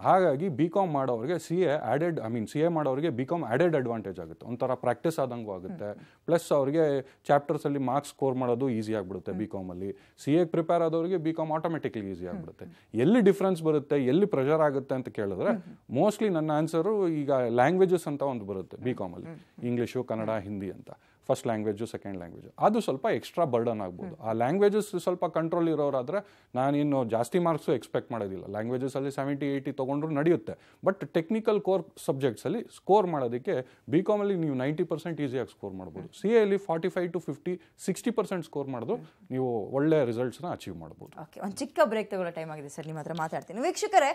ಹಾಗಾಗಿ ಬಿ ಕಾಮ್ ಮಾಡೋರಿಗೆ C A added I mean C A ಮಾಡೋರಿಗೆ ಬಿ ಕಾಮ್ ಆ್ಯಡೆಡ್ ಅಡ್ವಾಂಟೇಜ್ ಆಗುತ್ತೆ ಒಂಥರ ಪ್ರಾಕ್ಟೀಸ್ ಆದಂಗೂ ಆಗುತ್ತೆ ಪ್ಲಸ್ ಅವರಿಗೆ ಚಾಪ್ಟರ್ಸಲ್ಲಿ ಮಾರ್ಕ್ಸ್ ಸ್ಕೋರ್ ಮಾಡೋದು ಈಸಿ ಆಗಿಬಿಡುತ್ತೆ ಬಿ ಕಾಮಲ್ಲಿ ಸಿ ಎಗೆ ಪ್ರಿಪೇರ್ ಆದವರಿಗೆ ಬಿ ಕಾಮ್ ಆಟೋಮೆಟಿಕ್ಲಿ ಈಸಿ ಆಗಿಬಿಡುತ್ತೆ ಎಲ್ಲಿ ಡಿಫ್ರೆನ್ಸ್ ಬರುತ್ತೆ ಎಲ್ಲಿ ಪ್ರೆಷರ್ ಆಗುತ್ತೆ ಅಂತ ಕೇಳಿದ್ರೆ ಮೋಸ್ಟ್ಲಿ ನನ್ನ ಆನ್ಸರು ಈಗ ಲ್ಯಾಂಗ್ವೇಜಸ್ ಅಂತ ಒಂದು ಬರುತ್ತೆ ಬಿ ಕಾಮಲ್ಲಿ ಇಂಗ್ಲೀಷು ಕನ್ನಡ ಹಿಂದಿ ಅಂತ ಫಸ್ಟ್ ಲ್ಯಾಂಗ್ವೇಜು ಸೆಕೆಂಡ್ ಲ್ಯಾಂಗ್ವೇಜು ಅದು ಸ್ವಲ್ಪ ಎಕ್ಸ್ಟ್ರಾ ಬರ್ಡನ್ ಆಗ್ಬೋದು ಆ ಲ್ಯಾಂಗ್ವೇಜಸ್ ಸ್ವಲ್ಪ ಕಂಟ್ರೋಲ್ ಇರೋರಾದರೆ ನಾನಿನ್ನು ಜಾಸ್ತಿ ಮಾರ್ಕ್ಸು ಎಕ್ಸ್ಪೆಕ್ಟ್ ಮಾಡೋದಿಲ್ಲ ಲ್ಯಾಂಗ್ವೇಜಸಲ್ಲಿ ಸೆವೆಂಟಿ ಏಯ್ಟಿ ತೊಗೊಂಡ್ರು ನಡೆಯುತ್ತೆ ಬಟ್ ಟೆಕ್ನಿಕಲ್ ಕೋರ್ ಸಬ್ಜೆಕ್ಟ್ಸಲ್ಲಿ ಸ್ಕೋರ್ ಮಾಡೋದಕ್ಕೆ ಬಿ ಕಾಮಲ್ಲಿ ನೀವು ನೈಂಟಿ ಪರ್ಸೆಂಟ್ ಈಸಿಯಾಗಿ ಸ್ಕೋರ್ ಮಾಡ್ಬೋದು ಸಿ ಎಲ್ಲಿ forty five to fifty sixty percent score ಮಾಡಿದ್ರು ನೀವು ಒಳ್ಳೆಯ ರಿಸಲ್ಟ್ಸ್ನ ಅಚೀವ್ ಮಾಡ್ಬೋದು ಓಕೆ ಒಂದು ಚಿಕ್ಕ ಬ್ರೇಕ್ ತಗೊಳ್ಳೋ ಟೈಮ್ ಆಗಿದೆ ಸರ್ ನಿಮ್ಮ ಹತ್ರ ಮಾತಾಡ್ತೀನಿ ವೀಕ್ಷಕರೇ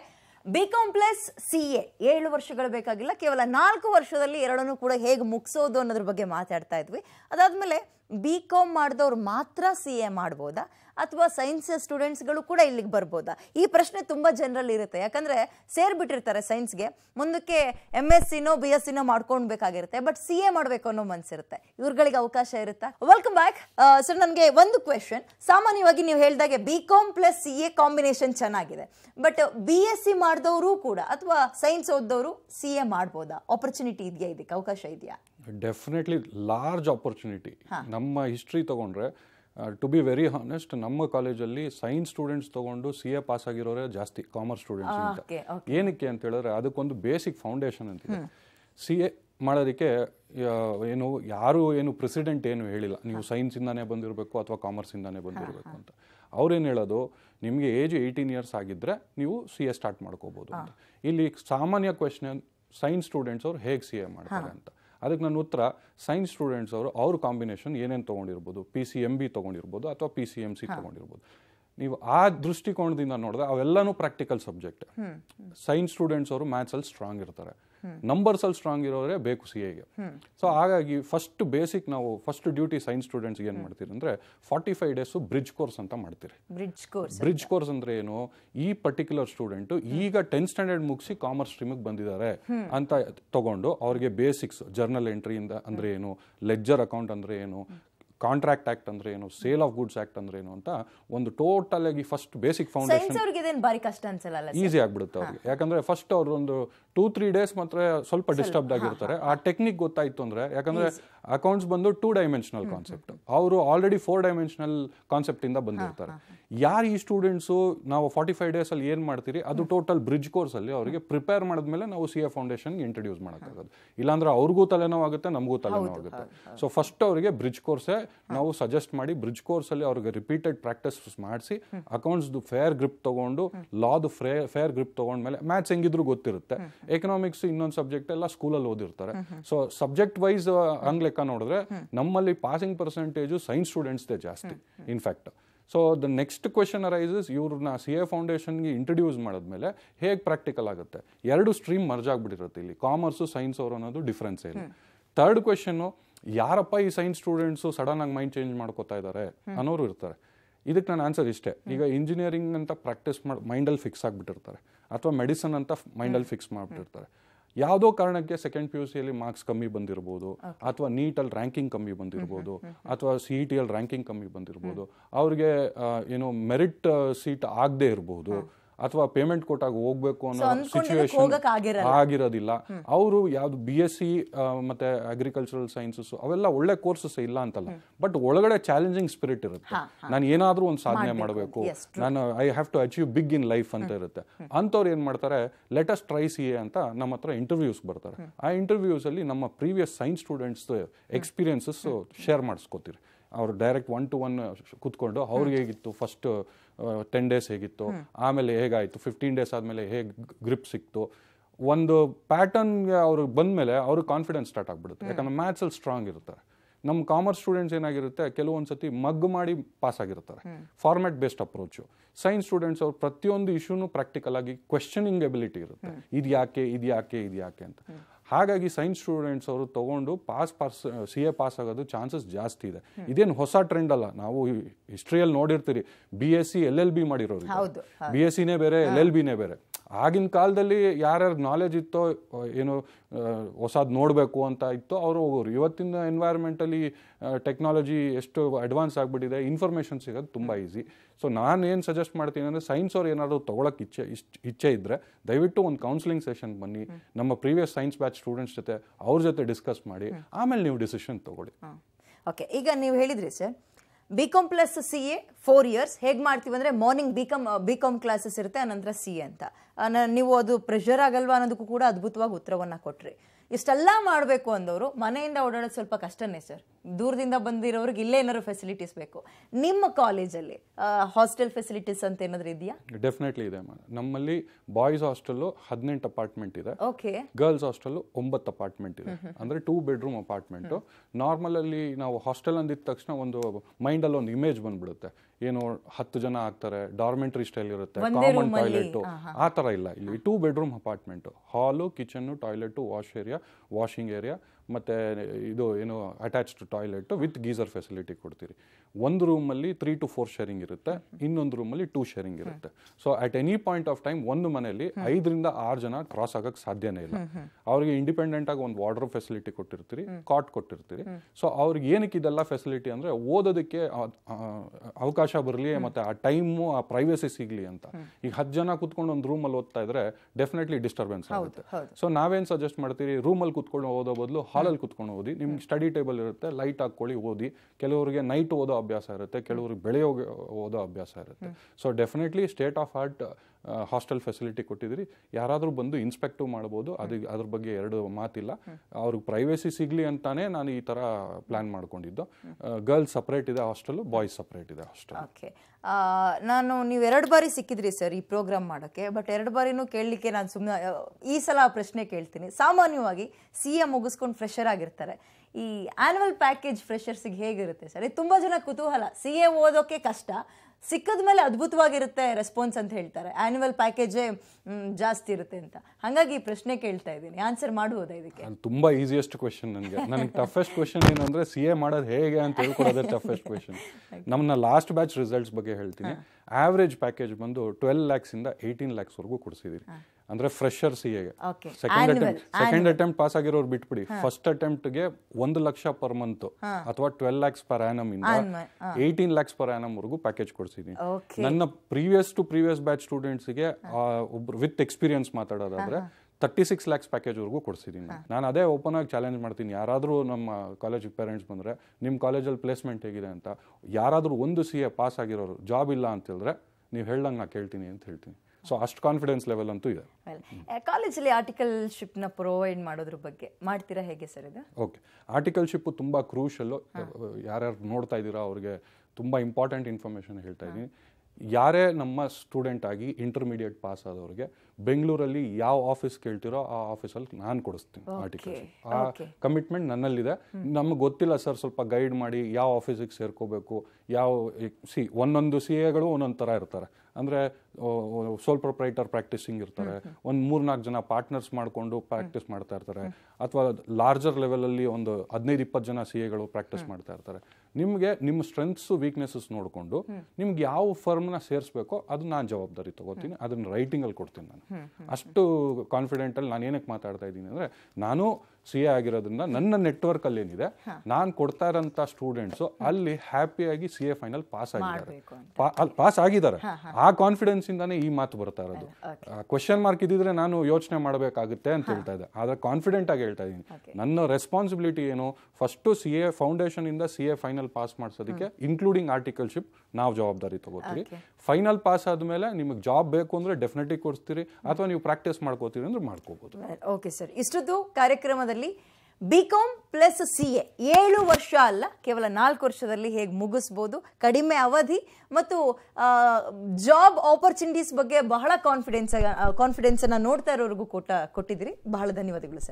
B com plus C A ಏಳು ವರ್ಷಗಳು ಬೇಕಾಗಿಲ್ಲ ಕೇವಲ ನಾಲ್ಕು ವರ್ಷದಲ್ಲಿ ಎರಡನ್ನೂ ಕೂಡ ಹೇಗೆ ಮುಗಿಸೋದು ಅನ್ನೋದ್ರ ಬಗ್ಗೆ ಮಾತಾಡ್ತಾ ಇದ್ವಿ ಅದಾದಮೇಲೆ ಬಿ ಕಾಮ್ ಮಾಡಿದವ್ರು ಮಾತ್ರ ಸಿ ಎ ಮಾಡ್ಬೋದಾ ಅಥವಾ ಸೈನ್ಸ್ ಸ್ಟೂಡೆಂಟ್ಸ್ಗಳು ಕೂಡ ಇಲ್ಲಿಗೆ ಬರ್ಬೋದಾ ಈ ಪ್ರಶ್ನೆ ತುಂಬ ಜನರಲ್ಲಿ ಇರುತ್ತೆ ಯಾಕಂದರೆ ಸೇರಿಬಿಟ್ಟಿರ್ತಾರೆ ಸೈನ್ಸ್ಗೆ ಮುಂದಕ್ಕೆ ಎಮ್ ಎಸ್ ಸಿನೋ ಬಿ ಎಸ್ ಸಿನೋ ಮಾಡ್ಕೊಳ್ಬೇಕಾಗಿರುತ್ತೆ ಬಟ್ ಸಿ ಎ ಮಾಡಬೇಕು ಅನ್ನೋ ಮನಸ್ಸಿರುತ್ತೆ ಇವ್ರುಗಳಿಗೆ ಅವಕಾಶ ಇರುತ್ತಾ ವೆಲ್ಕಮ್ ಬ್ಯಾಕ್ ಸರ್ ನನಗೆ ಒಂದು ಕ್ವೆಶನ್ ಸಾಮಾನ್ಯವಾಗಿ ನೀವು ಹೇಳಿದಾಗೆ B com plus C A combination ಚೆನ್ನಾಗಿದೆ ಬಟ್ ಬಿ ಎಸ್ ಸಿ ಮಾಡಿದವರು ಕೂಡ ಅಥವಾ ಸೈನ್ಸ್ ಓದಿದವರು ಸಿ ಎ ಮಾಡ್ಬೋದಾ ಆಪರ್ಚುನಿಟಿ ಇದೆಯಾ ಇದಕ್ಕೆ ಅವಕಾಶ ಇದೆಯಾ ಡೆಫಿನೆಟ್ಲಿ ಲಾರ್ಜ್ ಆಪರ್ಚುನಿಟಿ ನಮ್ಮ ಹಿಸ್ಟ್ರಿ ತೊಗೊಂಡ್ರೆ ಟು ಬಿ ವೆರಿ ಹಾನೆಸ್ಟ್ ನಮ್ಮ ಕಾಲೇಜಲ್ಲಿ ಸೈನ್ಸ್ ಸ್ಟೂಡೆಂಟ್ಸ್ ತಗೊಂಡು ಸಿ ಎ ಪಾಸ್ ಆಗಿರೋರೇ ಜಾಸ್ತಿ ಕಾಮರ್ಸ್ ಸ್ಟೂಡೆಂಟ್ಸ್ ಅಂತ ಏನಕ್ಕೆ ಅಂತ ಹೇಳಿದ್ರೆ ಅದಕ್ಕೊಂದು ಬೇಸಿಕ್ ಫೌಂಡೇಶನ್ ಅಂತಿದೆ ಸಿ ಎ ಮಾಡೋದಕ್ಕೆ ಏನು ಯಾರು ಏನು ಪ್ರೆಸಿಡೆಂಟ್ ಏನು ಹೇಳಿಲ್ಲ ನೀವು ಸೈನ್ಸಿಂದಾನೇ ಬಂದಿರಬೇಕು ಅಥವಾ ಕಾಮರ್ಸಿಂದಾನೇ ಬಂದಿರಬೇಕು ಅಂತ ಅವ್ರೇನು ಹೇಳೋದು ನಿಮಗೆ ಏಜ್ ಏಯ್ಟೀನ್ ಇಯರ್ಸ್ ಆಗಿದ್ದರೆ ನೀವು ಸಿ ಎ ಸ್ಟಾರ್ಟ್ ಮಾಡ್ಕೋಬೋದು ಅಂತ ಇಲ್ಲಿ ಸಾಮಾನ್ಯ ಕ್ವೆಶನ್ ಸೈನ್ಸ್ ಸ್ಟೂಡೆಂಟ್ಸ್ ಅವ್ರು ಹೇಗೆ ಸಿ ಎ ಮಾಡ್ತಾರೆ ಅಂತ ಅದಕ್ಕೆ ನನ್ನ ಉತ್ತರ ಸೈನ್ಸ್ ಸ್ಟೂಡೆಂಟ್ಸ್ ಅವರು ಅವ್ರ ಕಾಂಬಿನೇಷನ್ ಏನೇನು ತೊಗೊಂಡಿರ್ಬೋದು ಪಿ ಸಿ ಎಮ್ ಬಿ ತೊಗೊಂಡಿರ್ಬೋದು ಅಥವಾ ಪಿ ಸಿ ಎಮ್ ಸಿ ತೊಗೊಂಡಿರ್ಬೋದು ನೀವು ಆ ದೃಷ್ಟಿಕೋನದಿಂದ ನೋಡಿದ್ರೆ ಅವೆಲ್ಲನೂ ಪ್ರಾಕ್ಟಿಕಲ್ ಸಬ್ಜೆಕ್ಟ್ ಸೈನ್ಸ್ ಸ್ಟೂಡೆಂಟ್ಸ್ ಅವರು ಮ್ಯಾಥ್ಸಲ್ಲಿ ಸ್ಟ್ರಾಂಗ್ ಇರ್ತಾರೆ ನಂಬರ್ಸ್ ಅಲ್ಲಿ ಸ್ಟ್ರಾಂಗ್ ಇರೋರೇ ಬೇಕು ಸಿ ಐಗೆ ಸೊ ಹಾಗಾಗಿ ಫಸ್ಟ್ ಬೇಸಿಕ್ ನಾವು ಫಸ್ಟ್ ಡ್ಯೂಟಿ ಸೈನ್ಸ್ ಸ್ಟೂಡೆಂಟ್ಸ್ ಏನು ಮಾಡ್ತೀರಿ ಅಂದ್ರೆ forty five days bridge course ಅಂತ ಮಾಡ್ತೀರಿ ಬ್ರಿಡ್ಜ್ ಕೋರ್ಸ್ ಬ್ರಿಡ್ಜ್ ಕೋರ್ಸ್ ಅಂದ್ರೆ ಏನು ಈ ಪರ್ಟಿಕ್ಯುಲರ್ ಸ್ಟೂಡೆಂಟ್ ಈಗ ಟೆಂತ್ ಸ್ಟ್ಯಾಂಡರ್ಡ್ ಮುಗಿಸಿ ಕಾಮರ್ಸ್ ಸ್ಟ್ರೀಮಿಗೆ ಬಂದಿದ್ದಾರೆ ಅಂತ ತಗೊಂಡು ಅವ್ರಿಗೆ ಬೇಸಿಕ್ಸ್ ಜರ್ನಲ್ ಎಂಟ್ರಿಯಿಂದ ಅಂದ್ರೆ ಏನು ಲೆಜ್ಜರ್ ಅಕೌಂಟ್ ಅಂದ್ರೆ ಏನು ಕಾಂಟ್ರಾಕ್ಟ್ ಆಕ್ಟ್ ಅಂದ್ರೆ ಏನು ಸೇಲ್ ಆಫ್ ಗುಡ್ಸ್ ಆಕ್ಟ್ ಅಂದ್ರೆ ಏನು ಅಂತ ಒಂದು ಟೋಟಲ್ ಆಗಿ ಫಸ್ಟ್ ಬೇಸಿಕ್ ಫೌಂಡೇಶನ್ ಬಾರಿ ಕಷ್ಟ ಅನ್ಸಲ್ಲ ಈಸಿ ಆಗ್ಬಿಡುತ್ತೆ ಅವ್ರಿಗೆ ಯಾಕಂದ್ರೆ ಫಸ್ಟ್ ಅವ್ರ ಒಂದು ಟೂ ತ್ರೀ ಡೇಸ್ ಮಾತ್ರ ಸ್ವಲ್ಪ ಡಿಸ್ಟರ್ಬ್ ಆಗಿರ್ತಾರೆ ಆ ಟೆಕ್ನಿಕ್ ಗೊತ್ತಾಯ್ತು ಅಂದ್ರೆ ಯಾಕಂದ್ರೆ ಅಕೌಂಟ್ಸ್ ಬಂದು ಟೂ ಡೈಮೆನ್ಷನಲ್ ಕಾನ್ಸೆಪ್ಟ್ ಅವರು ಆಲ್ರೆಡಿ ಫೋರ್ ಡೈಮೆನ್ಷನಲ್ ಇಂದ ಬಂದಿರ್ತಾರೆ ಯಾರು ಈ ಸ್ಟೂಡೆಂಟ್ಸು ನಾವು ಫಾರ್ಟಿ ಫೈವ್ ಅಲ್ಲಿ ಏನು ಮಾಡ್ತೀರಿ ಅದು ಟೋಟಲ್ ಬ್ರಿಡ್ಜ್ ಕೋರ್ಸಲ್ಲಿ ಅವರಿಗೆ ಪ್ರಿಪೇರ್ ಮಾಡಿದ್ಮೇಲೆ ನಾವು ಸಿ ಎ ಫೌಂಡೇಶನ್ ಇಂಟ್ರೊಡ್ಯೂಸ್ ಮಾಡೋಕ್ಕಾಗೋದು ಇಲ್ಲಾಂದ್ರೆ ಅವ್ರಿಗೂ ಆಗುತ್ತೆ ನಮಗೂ ತಲೆನೋ ಆಗುತ್ತೆ ಸೊ ಫಸ್ಟ್ ಅವರಿಗೆ ಬ್ರಿಡ್ಜ್ ಕೋರ್ಸೇ ನಾವು ಸಜೆಸ್ಟ್ ಮಾಡಿ ಬ್ರಿಡ್ಜ್ ಕೋರ್ಸಲ್ಲಿ ಅವ್ರಿಗೆ ರಿಪೀಟೆಡ್ ಪ್ರಾಕ್ಟೀಸ್ ಮಾಡಿಸಿ ಅಕೌಂಟ್ಸ್ದು ಫೇರ್ ಗ್ರಿಪ್ ತಗೊಂಡು ಲಾದು ಫ್ರೇ ಫೇರ್ ಗ್ರಿಪ್ ಮೇಲೆ ಮ್ಯಾಥ್ಸ್ ಹೆಂಗಿದ್ರು ಗೊತ್ತಿರುತ್ತೆ ಎಕನಾಮಿಕ್ಸ್ ಇನ್ನೊಂದು ಸಬ್ಜೆಕ್ಟ್ ಎಲ್ಲ ಸ್ಕೂಲಲ್ಲಿ ಓದಿರ್ತಾರೆ ಸೊ ಸಬ್ಜೆಕ್ಟ್ ವೈಸ್ ಆಂಗ್ಲ ಲೆಕ್ಕ ನೋಡಿದ್ರೆ ನಮ್ಮಲ್ಲಿ ಪಾಸಿಂಗ್ ಪರ್ಸೆಂಟೇಜು ಸೈನ್ಸ್ ಸ್ಟೂಡೆಂಟ್ಸ್ದೇ ಜಾಸ್ತಿ in fact so the next question arises ಇವ್ರನ್ನ ಸಿ ಎ ಫೌಂಡೇಶನ್ಗೆ ಇಂಟ್ರಡ್ಯೂಸ್ ಮಾಡಿದ್ಮೇಲೆ ಹೇಗೆ ಪ್ರಾಕ್ಟಿಕಲ್ ಆಗುತ್ತೆ ಎರಡು ಸ್ಟ್ರೀಮ್ ಮರ್ಜ್ ಆಗಿಬಿಟ್ಟಿರುತ್ತೆ ಇಲ್ಲಿ ಕಾಮರ್ಸು ಸೈನ್ಸ್ ಅವರು ಅನ್ನೋದು ಡಿಫ್ರೆನ್ಸ್ ಏನು ಥರ್ಡ್ ಕ್ವೆಶನು ಯಾರಪ್ಪ ಈ ಸೈನ್ಸ್ ಸ್ಟೂಡೆಂಟ್ಸು ಸಡನ್ ಆಗಿ ಮೈಂಡ್ ಚೇಂಜ್ ಮಾಡ್ಕೋತಾ ಇದ್ದಾರೆ ಅನ್ನೋರು ಇರ್ತಾರೆ ಇದಕ್ಕೆ ನಾನು ಆನ್ಸರ್ ಇಷ್ಟೇ ಈಗ ಇಂಜಿನಿಯರಿಂಗ್ ಅಂತ ಪ್ರಾಕ್ಟೀಸ್ ಮಾಡಿ ಮೈಂಡಲ್ಲಿ ಫಿಕ್ಸ್ ಆಗಿಬಿಟ್ಟಿರ್ತಾರೆ ಅಥವಾ ಮೆಡಿಸನ್ ಅಂತ ಮೈಂಡಲ್ಲಿ ಫಿಕ್ಸ್ ಮಾಡಿಬಿಟ್ಟಿರ್ತಾರೆ ಯಾವುದೋ ಕಾರಣಕ್ಕೆ ಸೆಕೆಂಡ್ ಪಿ ಯು ಸಿಯಲ್ಲಿ ಮಾರ್ಕ್ಸ್ ಕಮ್ಮಿ ಬಂದಿರ್ಬೋದು ಅಥವಾ ನೀಟಲ್ಲಿ ರ್ಯಾಂಕಿಂಗ್ ಕಮ್ಮಿ ಬಂದಿರ್ಬೋದು ಅಥವಾ ಸಿ ಇ ಟಿಯಲ್ಲಿ ರ್ಯಾಂಕಿಂಗ್ ಕಮ್ಮಿ ಬಂದಿರ್ಬೋದು ಅವ್ರಿಗೆ ಏನು ಮೆರಿಟ್ ಸೀಟ್ ಆಗದೆ ಇರ್ಬೋದು ಅಥವಾ ಪೇಮೆಂಟ್ ಕೊಟ್ಟಾಗ ಹೋಗ್ಬೇಕು ಅನ್ನೋ ಸಿಚುವೇಶನ್ ಆಗಿರೋದಿಲ್ಲ ಅವರು ಯಾವ್ದು ಬಿ ಎಸ್ ಸಿ ಮತ್ತೆ ಅಗ್ರಿಕಲ್ಚರಲ್ ಸೈನ್ಸಸ್ ಅವೆಲ್ಲ ಒಳ್ಳೆ ಕೋರ್ಸಸ್ ಇಲ್ಲ ಅಂತಲ್ಲ ಬಟ್ ಒಳಗಡೆ ಚಾಲೆಂಜಿಂಗ್ ಸ್ಪಿರಿಟ್ ಇರುತ್ತೆ ನಾನು ಏನಾದರೂ ಒಂದು ಸಾಧನೆ ಮಾಡಬೇಕು ನಾನು I have to achieve big in life ಅಂತ ಇರುತ್ತೆ ಅಂತವ್ರು ಏನ್ ಮಾಡ್ತಾರೆ ಲೆಟಸ್ ಟ್ರೈ ಸಿ ಎ ಅಂತ ನಮ್ಮ ಹತ್ರ ಇಂಟರ್ವ್ಯೂಸ್ ಬರ್ತಾರೆ ಆ ಇಂಟರ್ವ್ಯೂಸ್ ಅಲ್ಲಿ ನಮ್ಮ previous science students experiences share ಮಾಡಿಸ್ಕೋತೀರಿ ಅವ್ರು ಡೈರೆಕ್ಟ್ ಒನ್ ಟು ಒನ್ ಕುತ್ಕೊಂಡು ಅವ್ರಿಗೆ ಹೇಗಿತ್ತು ಫಸ್ಟ್ ಟೆನ್ ಡೇಸ್ ಹೇಗಿತ್ತು ಆಮೇಲೆ ಹೇಗಾಯಿತು ಫಿಫ್ಟೀನ್ ಡೇಸ್ ಆದಮೇಲೆ ಹೇಗೆ ಗ್ರಿಪ್ ಸಿಕ್ತು ಒಂದು ಪ್ಯಾಟರ್ನ್ಗೆ ಅವ್ರು ಬಂದಮೇಲೆ ಅವ್ರಿಗೆ ಕಾನ್ಫಿಡೆನ್ಸ್ ಸ್ಟಾರ್ಟ್ ಆಗಿಬಿಡುತ್ತೆ ಯಾಕಂದ್ರೆ ಮ್ಯಾಥ್ಸಲ್ಲಿ ಸ್ಟ್ರಾಂಗ್ ಇರ್ತಾರೆ ನಮ್ಮ ಕಾಮರ್ಸ್ ಸ್ಟೂಡೆಂಟ್ಸ್ ಏನಾಗಿರುತ್ತೆ ಕೆಲವೊಂದು ಸತಿ ಮಗ್ ಮಾಡಿ ಪಾಸ್ ಆಗಿರ್ತಾರೆ format based approach science students ಅವ್ರು ಪ್ರತಿಯೊಂದು ಇಶ್ಯೂನು ಪ್ರಾಕ್ಟಿಕಲ್ ಆಗಿ ಕ್ವೆಶ್ಚನಿಂಗ್ ಎಬಿಲಿಟಿ ಇರುತ್ತೆ ಇದು ಯಾಕೆ ಇದು ಯಾಕೆ ಇದು ಯಾಕೆ ಅಂತ ಹಾಗಾಗಿ ಸೈನ್ಸ್ ಸ್ಟೂಡೆಂಟ್ಸ್ ಅವರು ತಗೊಂಡು pass pass C A pass ಆಗೋದು ಚಾನ್ಸಸ್ ಜಾಸ್ತಿ ಇದೆ ಇದೇನು ಹೊಸ ಟ್ರೆಂಡ್ ಅಲ್ಲ ನಾವು ಹಿಸ್ಟ್ರಿಯಲ್ಲಿ ನೋಡಿರ್ತೀರಿ B S C L L B ಮಾಡಿರೋರು ಬಿ ಎಸ್ ಸಿನೇ ಬೇರೆ ಎಲ್ ಎಲ್ ಬಿನೇ ಬೇರೆ ಆಗಿನ ಕಾಲದಲ್ಲಿ ಯಾರ್ಯಾರು ನಾಲೆಜ್ ಇತ್ತೋ ಏನು ಹೊಸದು ನೋಡಬೇಕು ಅಂತ ಇತ್ತೋ ಅವರು ಹೋಗೋರು ಇವತ್ತಿನ ಎನ್ವೈರ್ಮೆಂಟಲ್ಲಿ ಟೆಕ್ನಾಲಜಿ ಎಷ್ಟು ಅಡ್ವಾನ್ಸ್ ಆಗಿಬಿಟ್ಟಿದೆ ಇನ್ಫಾರ್ಮೇಷನ್ ಸಿಗೋದು ತುಂಬ ಈಸಿ ಸೊ ನಾನು ಏನು ಸಜೆಸ್ಟ್ ಮಾಡ್ತೀನಿ ಅಂದರೆ ಸೈನ್ಸ್ ಅವ್ರು ಏನಾದರೂ ತೊಗೊಳಕ್ಕೆ ಇಚ್ಛೆ ಇಷ್ಟು ಇಚ್ಛೆ ಇದ್ದರೆ ದಯವಿಟ್ಟು ಒಂದು ಕೌನ್ಸಿಲಿಂಗ್ ಸೆಷನ್ ಬನ್ನಿ ನಮ್ಮ ಪ್ರೀವಿಯಸ್ ಸೈನ್ಸ್ ಬ್ಯಾಚ್ ಸ್ಟೂಡೆಂಟ್ಸ್ ಜೊತೆ ಅವ್ರ ಜೊತೆ ಡಿಸ್ಕಸ್ ಮಾಡಿ ಆಮೇಲೆ ನೀವು ಡಿಸಿಷನ್ ತೊಗೊಳ್ಳಿ ಓಕೆ ಈಗ ನೀವು ಹೇಳಿದ್ರಿ sir B com plus C A four years ಹೇಗೆ ಮಾಡ್ತೀವಿ ಅಂದರೆ morning B com B com classes ಇರುತ್ತೆ ಆನಂತರ ಸಿ ಎ ಅಂತ ನೀವು ಅದು ಪ್ರೆಷರ್ ಆಗಲ್ವಾ ಅನ್ನೋದಕ್ಕೂ ಕೂಡ ಅದ್ಭುತವಾಗಿ ಉತ್ತರವನ್ನು ಕೊಟ್ರಿ ಇಷ್ಟೆಲ್ಲ ಮಾಡಬೇಕು ಅಂದವರು ಮನೆಯಿಂದ ಓಡಾಡೋದು ಸ್ವಲ್ಪ ಕಷ್ಟನೇ ಸರ್ ದೂರದಿಂದ ಬಂದಿರೋರಿಗೆ ಇಲ್ಲೇ ಏನಾದ್ರು ಫೆಸಿಲಿಟೀಸ್ ಬೇಕು ನಿಮ್ಮ ಕಾಲೇಜಲ್ಲಿ ಹಾಸ್ಟೆಲ್ ಫೆಸಿಲಿಟೀಸ್ ಅಂತ ಏನಾದ್ರು ಇದೆಯಾ ಡೆಫಿನೆಟ್ಲಿ ಇದೆ ನಮ್ಮಲ್ಲಿ ಬಾಯ್ಸ್ ಹಾಸ್ಟೆಲ್ ಹದಿನೆಂಟು ಅಪಾರ್ಟ್ಮೆಂಟ್ ಇದೆ ಓಕೆ ಗರ್ಲ್ಸ್ ಹಾಸ್ಟೆಲ್ ಒಂಬತ್ತು ಅಪಾರ್ಟ್ಮೆಂಟ್ ಇದೆ ಅಂದ್ರೆ ಟೂ ಬೆಡ್ರೂಮ್ ಅಪಾರ್ಟ್ಮೆಂಟ್ ನಾರ್ಮಲ್ ಅಲ್ಲಿ ನಾವು ಹಾಸ್ಟೆಲ್ ಅಂದಿದ ತಕ್ಷಣ ಒಂದು ಮೈಂಡ್ ಅಲ್ಲಿ ಒಂದು ಇಮೇಜ್ ಬಂದ್ಬಿಡುತ್ತೆ ಏನು ಹತ್ತು ಜನ ಆಗ್ತಾರೆ ಡಾರ್ಮೆಂಟ್ರಿ ಸ್ಟೈಲ್ ಇರುತ್ತೆ ಕಾಮನ್ ಟಾಯ್ಲೆಟ್ ಆ ತರ ಇಲ್ಲ ಇಲ್ಲಿ two bedroom apartment hall kitchen toilet wash area washing area ಮತ್ತು ಇದು ಏನು attached toilet with geyser facility ಕೊಡ್ತೀರಿ ಒಂದು ರೂಮಲ್ಲಿ ತ್ರೀ ಟು ಫೋರ್ ಶೇರಿಂಗ್ ಇರುತ್ತೆ ಇನ್ನೊಂದು ರೂಮಲ್ಲಿ ಟೂ ಶೇರಿಂಗ್ ಇರುತ್ತೆ so at any point of time ಒಂದು ಮನೆಯಲ್ಲಿ ಐದರಿಂದ ಆರು ಜನ ಕ್ರಾಸ್ ಆಗೋಕ್ಕೆ ಸಾಧ್ಯನೇ ಇಲ್ಲ ಅವರಿಗೆ ಇಂಡಿಪೆಂಡೆಂಟ್ ಆಗಿ ಒಂದು ವಾಟರ್ ಫೆಸಿಲಿಟಿ ಕೊಟ್ಟಿರ್ತೀರಿ ಕಾಟ್ ಕೊಟ್ಟಿರ್ತೀರಿ ಸೊ ಅವ್ರಿಗೆ ಏನಕ್ಕೆ ಇದೆಲ್ಲ ಫೆಸಿಲಿಟಿ ಅಂದರೆ ಓದೋದಕ್ಕೆ ಅವಕಾಶ ಬರಲಿ ಮತ್ತು ಆ ಟೈಮು ಆ ಪ್ರೈವಸಿ ಸಿಗಲಿ ಅಂತ ಈಗ ಹತ್ತು ಜನ ಕೂತ್ಕೊಂಡು ಒಂದು ರೂಮಲ್ಲಿ ಓದ್ತಾ ಇದ್ರೆ ಡೆಫಿನೆಟ್ಲಿ ಡಿಸ್ಟರ್ಬೆನ್ಸ್ ಆಗುತ್ತೆ ಸೊ ನಾವೇನು ಸಜೆಸ್ಟ್ ಮಾಡ್ತೀರಿ ರೂಮಲ್ಲಿ ಕುತ್ಕೊಂಡು ಓದೋ ಬದಲು ಹಾಲಲ್ಲಿ ಕುತ್ಕೊಂಡು ಓದಿ ನಿಮ್ಗೆ ಸ್ಟಡಿ ಟೇಬಲ್ ಇರುತ್ತೆ ಲೈಟ್ ಹಾಕ್ಕೊಳ್ಳಿ ಓದಿ ಕೆಲವರಿಗೆ ನೈಟ್ ಓದೋ ಅಭ್ಯಾಸ ಇರುತ್ತೆ ಕೆಲವರಿಗೆ ಬೆಳೆ ಓದೋ ಅಭ್ಯಾಸ ಇರುತ್ತೆ so definitely state of art hostel facility ಕೊಟ್ಟಿದ್ರಿ ಯಾರಾದರೂ ಬಂದು ಇನ್ಸ್ಪೆಕ್ಟು ಮಾಡ್ಬೋದು ಅದು ಅದ್ರ ಬಗ್ಗೆ ಎರಡು ಮಾತಿಲ್ಲ ಅವ್ರಿಗೆ ಪ್ರೈವೇಸಿ ಸಿಗಲಿ ಅಂತಾನೆ ನಾನು ಈ ಥರ ಪ್ಲ್ಯಾನ್ ಮಾಡ್ಕೊಂಡಿದ್ದು ಗರ್ಲ್ಸ್ ಸಪ್ರೇಟ್ ಇದೆ ಹಾಸ್ಟೆಲ್ ಬಾಯ್ಸ್ ಸಪ್ರೇಟ್ ಇದೆ ಹಾಸ್ಟೆಲ್ ಓಕೆ ನಾನು ನೀವು ಎರಡು ಬಾರಿ ಸಿಕ್ಕಿದ್ರಿ ಸರ್ ಈ ಪ್ರೋಗ್ರಾಮ್ ಮಾಡೋಕ್ಕೆ ಬಟ್ ಎರಡು ಬಾರಿನೂ ಕೇಳಲಿಕ್ಕೆ ನಾನು ಸುಮ್ಮನೆ ಈ ಸಲ ಪ್ರಶ್ನೆ ಕೇಳ್ತೀನಿ ಸಾಮಾನ್ಯವಾಗಿ ಸಿ ಎ ಮುಗಿಸ್ಕೊಂಡು ಫ್ರೆಶರ್ ಆಗಿರ್ತಾರೆ ಈ ಆ್ಯನ್ಯಲ್ ಪ್ಯಾಕೇಜ್ ಫ್ರೆಷರ್ಸಿಗೆ ಹೇಗಿರುತ್ತೆ ಸರ್ ತುಂಬಾ ತುಂಬ ಜನ ಕುತೂಹಲ ಸಿ ಎ ಓದೋಕೆ ಕಷ್ಟ ಸಿಕ್ಕದ ಮೇಲೆ ಅದ್ಭುತವಾಗಿರುತ್ತೆ ರೆಸ್ಪಾನ್ಸ್ ಅಂತ ಹೇಳ್ತಾರೆ ಆನ್ಯುವಲ್ ಪ್ಯಾಕೇಜೇ ಜಾಸ್ತಿ ಇರುತ್ತೆ ಅಂತ ಹಾಗಾಗಿ ಈ ಪ್ರಶ್ನೆ ಕೇಳ್ತಾ ಇದ್ದೀನಿ ಆನ್ಸರ್ ಮಾಡ್ಬೋದಾ ಇದಕ್ಕೆ ತುಂಬ ಈಸಿಯೆಸ್ಟ್ ಕ್ವೆಶನ್ ನನಗೆ ನನಗೆ ಟಫೆಸ್ಟ್ ಕ್ವೆಶನ್ ಏನು ಸಿ ಎ ಮಾಡೋದು ಹೇಗೆ ಅಂತ ಹೇಳ್ಕೊಡೋದೇ ಟಫೆಸ್ಟ್ ಕ್ವೆಶನ್ ನಮ್ಮನ್ನ ಲಾಸ್ಟ್ ಬ್ಯಾಚ್ ರಿಸಲ್ಟ್ಸ್ ಬಗ್ಗೆ ಹೇಳ್ತೀನಿ ಆವ್ರೇಜ್ ಪ್ಯಾಕೇಜ್ ಬಂದು ಟ್ವೆಲ್ ಲ್ಯಾಕ್ಸಿಂದ ಏಯ್ಟೀನ್ ಲ್ಯಾಕ್ಸ್ವರೆಗೂ ಕೊಡಿಸಿದ್ದೀರಿ ಅಂದ್ರೆ freshers second attempt second attempt pass ಆಗಿರೋರು ಬಿಟ್ಬಿಡಿ ಫಸ್ಟ್ ಅಟೆಂಪ್ಟ್ ಗೆ ಒಂದು ಲಕ್ಷ ಪರ್ ಮಂತ್ ಅಥವಾ ಟ್ವೆಲ್ ಲ್ಯಾಕ್ಸ್ ಪರ್ ಆನಮ್ ಇಂದ ಏಯ್ಟೀನ್ ಲ್ಯಾಕ್ಸ್ ಪರ್ ಆನಮ್ ವರೆಗೂ ಪ್ಯಾಕೇಜ್ ಕೊಡ್ಸಿದೀನಿ ನನ್ನ previous to previous batch students ಗೆ ಒಬ್ರು ವಿತ್ ಎಕ್ಸ್ಪೀರಿಯನ್ಸ್ ಮಾತಾಡೋದಾದ್ರೆ ತರ್ಟಿ ಸಿಕ್ಸ್ ಲ್ಯಾಕ್ಸ್ ಪ್ಯಾಕೇಜ್ ವರೆಗೂ ಕೊಡ್ಸಿದ್ದೀನಿ ನಾನು ಅದೇ ಓಪನ್ ಆಗಿ ಚಾಲೆಂಜ್ ಮಾಡ್ತೀನಿ ಯಾರಾದರೂ ನಮ್ಮ ಕಾಲೇಜ್ ಪೇರೆಂಟ್ಸ್ ಬಂದರೆ ನಿಮ್ಮ ಕಾಲೇಜಲ್ಲಿ ಪ್ಲೇಸ್ಮೆಂಟ್ ಹೇಗಿದೆ ಅಂತ ಯಾರಾದರೂ ಒಂದು ಸಿ ಎ ಪಾಸ್ ಆಗಿರೋರು ಜಾಬ್ ಇಲ್ಲ ಅಂತ ಹೇಳಿದ್ರೆ ನೀವು ಹೇಳ್ದಂಗೆ ನಾ ಕೇಳ್ತೀನಿ ಅಂತ ಹೇಳ್ತೀನಿ ಸೊ ಅಷ್ಟು ಕಾನ್ಫಿಡೆನ್ಸ್ ಲೆವೆಲ್ ಅಂತೂ ಇದೆ ಕಾಲೇಜಲ್ಲಿ ಶಿಪ್ನ ಪ್ರೊವೈಡ್ ಮಾಡೋದ್ರ ಬಗ್ಗೆ ಮಾಡ್ತೀರಾ ಹೇಗೆ ಸರ್ ಇದು ಓಕೆ ಶಿಪ್ ತುಂಬ ಕ್ರೂಷಲ್ಲು ಯಾರ್ಯಾರು ನೋಡ್ತಾ ಇದ್ದೀರಾ ಅವ್ರಿಗೆ ತುಂಬ ಇಂಪಾರ್ಟೆಂಟ್ ಇನ್ಫಾರ್ಮೇಷನ್ ಹೇಳ್ತಾ ಇದ್ದೀನಿ ಯಾರೇ ನಮ್ಮ ಸ್ಟೂಡೆಂಟ್ ಆಗಿ ಇಂಟರ್ಮೀಡಿಯೇಟ್ ಪಾಸ್ ಆದವ್ರಿಗೆ ಬೆಂಗಳೂರಲ್ಲಿ ಯಾವ ಆಫೀಸ್ ಕೇಳ್ತಿರೋ ಆ ಆಫೀಸಲ್ಲಿ ನಾನು ಕೊಡಿಸ್ತೀನಿ ಆರ್ಟಿಕಲ್ ಆ ಕಮಿಟ್ಮೆಂಟ್ ನನ್ನಲ್ಲಿದೆ ನಮ್ಗೆ ಗೊತ್ತಿಲ್ಲ ಸರ್ ಸ್ವಲ್ಪ ಗೈಡ್ ಮಾಡಿ ಯಾವ ಆಫೀಸಿಗೆ ಸೇರ್ಕೋಬೇಕು ಯಾವ ಸಿ ಒಂದೊಂದು ಸಿ ಎಗಳು ಒಂದೊಂದು ಥರ ಇರ್ತಾರೆ ಅಂದರೆ ಸೋಲ್ ಪ್ರೊಪ್ರೈಟರ್ ಪ್ರಾಕ್ಟೀಸಿಂಗ್ ಇರ್ತಾರೆ ಒಂದು ಮೂರ್ನಾಲ್ಕು ಜನ ಪಾರ್ಟ್ನರ್ಸ್ ಮಾಡಿಕೊಂಡು ಪ್ರಾಕ್ಟೀಸ್ ಮಾಡ್ತಾ ಇರ್ತಾರೆ ಅಥವಾ ಲಾರ್ಜರ್ ಲೆವೆಲಲ್ಲಿ ಒಂದು ಹದಿನೈದು ಇಪ್ಪತ್ತು ಜನ ಸಿ ಎಗಳು ಪ್ರಾಕ್ಟೀಸ್ ಮಾಡ್ತಾ ಇರ್ತಾರೆ ನಿಮಗೆ ನಿಮ್ಮ ಸ್ಟ್ರೆಂತ್ಸು ವೀಕ್ನೆಸಸ್ ನೋಡಿಕೊಂಡು ನಿಮ್ಗೆ ಯಾವ ಫರ್ಮ್ನ ಸೇರಿಸ್ಬೇಕೋ ಅದು ನಾನು ಜವಾಬ್ದಾರಿ ತಗೋತೀನಿ ಅದನ್ನು ರೈಟಿಂಗಲ್ಲಿ ಕೊಡ್ತೀನಿ ನಾನು ಅಷ್ಟು ಕಾನ್ಫಿಡೆಂಟಲ್ಲಿ ನಾನು ಏನಕ್ಕೆ ಮಾತಾಡ್ತಾ ಇದ್ದೀನಿ ಅಂದರೆ ನಾನು ಸಿ ಎ ಆಗಿರೋದ್ರಿಂದ ನನ್ನ ನೆಟ್ವರ್ಕ್ ಅಲ್ಲಿ ಏನಿದೆ ನಾನು ಕೊಡ್ತಾ ಇರೋಂಥ ಸ್ಟೂಡೆಂಟ್ಸು ಅಲ್ಲಿ ಹ್ಯಾಪಿಯಾಗಿ ಸಿ ಎ ಫೈನಲ್ ಪಾಸ್ ಆಗಿದ್ದಾರೆ ಅಲ್ಲಿ ಪಾಸ್ ಆಗಿದ್ದಾರೆ ಆ ಕಾನ್ಫಿಡೆನ್ಸ್ ಇಂದಾನೆ ಈ ಮಾತು ಬರ್ತಾ ಇರೋದು ಕ್ವಶನ್ ಮಾರ್ಕ್ ಇದ್ದಿದ್ರೆ ನಾನು ಯೋಚನೆ ಮಾಡಬೇಕಾಗುತ್ತೆ ಅಂತ ಹೇಳ್ತಾ ಇದ್ದೆ ಆದ್ರೆ ಕಾನ್ಫಿಡೆಂಟ್ ಆಗಿ ಹೇಳ್ತಾ ಇದ್ದೀನಿ ನನ್ನ ರೆಸ್ಪಾನ್ಸಿಬಿಲಿಟಿ ಏನು ಫಸ್ಟು ಸಿ ಎ ಫೌಂಡೇಶನ್ ಇಂದ ಸಿ ಎ ಫೈನಲ್ ಪಾಸ್ ಮಾಡಿಸೋದಕ್ಕೆ ಇನ್ಕ್ಲೂಡಿಂಗ್ ಆರ್ಟಿಕಲ್ಶಿಪ್ ನಾವು ಜವಾಬ್ದಾರಿ ತಗೋತೀವಿ ಫೈನಲ್ ಪಾಸ್ ಆದಮೇಲೆ ನಿಮಗೆ ಜಾಬ್ ಬೇಕು ಅಂದ್ರೆ ಡೆಫಿನೆಟ್ಲಿ ಕೊಡ್ತೀರಿ ಅಥವಾ ನೀವು ಪ್ರಾಕ್ಟೀಸ್ ಮಾಡ್ಕೋತೀರಿ ಅಂದ್ರೆ ಮಾಡ್ಕೋಬೋದು ಓಕೆ ಸರ್ ಇಷ್ಟದ್ದು ಕಾರ್ಯಕ್ರಮದಲ್ಲಿ B com plus C A ಏಳು ವರ್ಷ ಅಲ್ಲ ಕೇವಲ ನಾಲ್ಕು ವರ್ಷದಲ್ಲಿ ಹೇಗೆ ಮುಗಿಸ್ಬೋದು ಕಡಿಮೆ ಅವಧಿ ಮತ್ತು ಜಾಬ್ ಆಪರ್ಚುನಿಟೀಸ್ ಬಗ್ಗೆ ಬಹಳ ಕಾನ್ಫಿಡೆನ್ಸ್ ಕಾನ್ಫಿಡೆನ್ಸನ್ನು ನೋಡ್ತಾ ಇರೋರಿಗೂ ಕೊಟ್ಟ ಕೊಟ್ಟಿದ್ದೀರಿ ಬಹಳ ಧನ್ಯವಾದಗಳು ಸರ್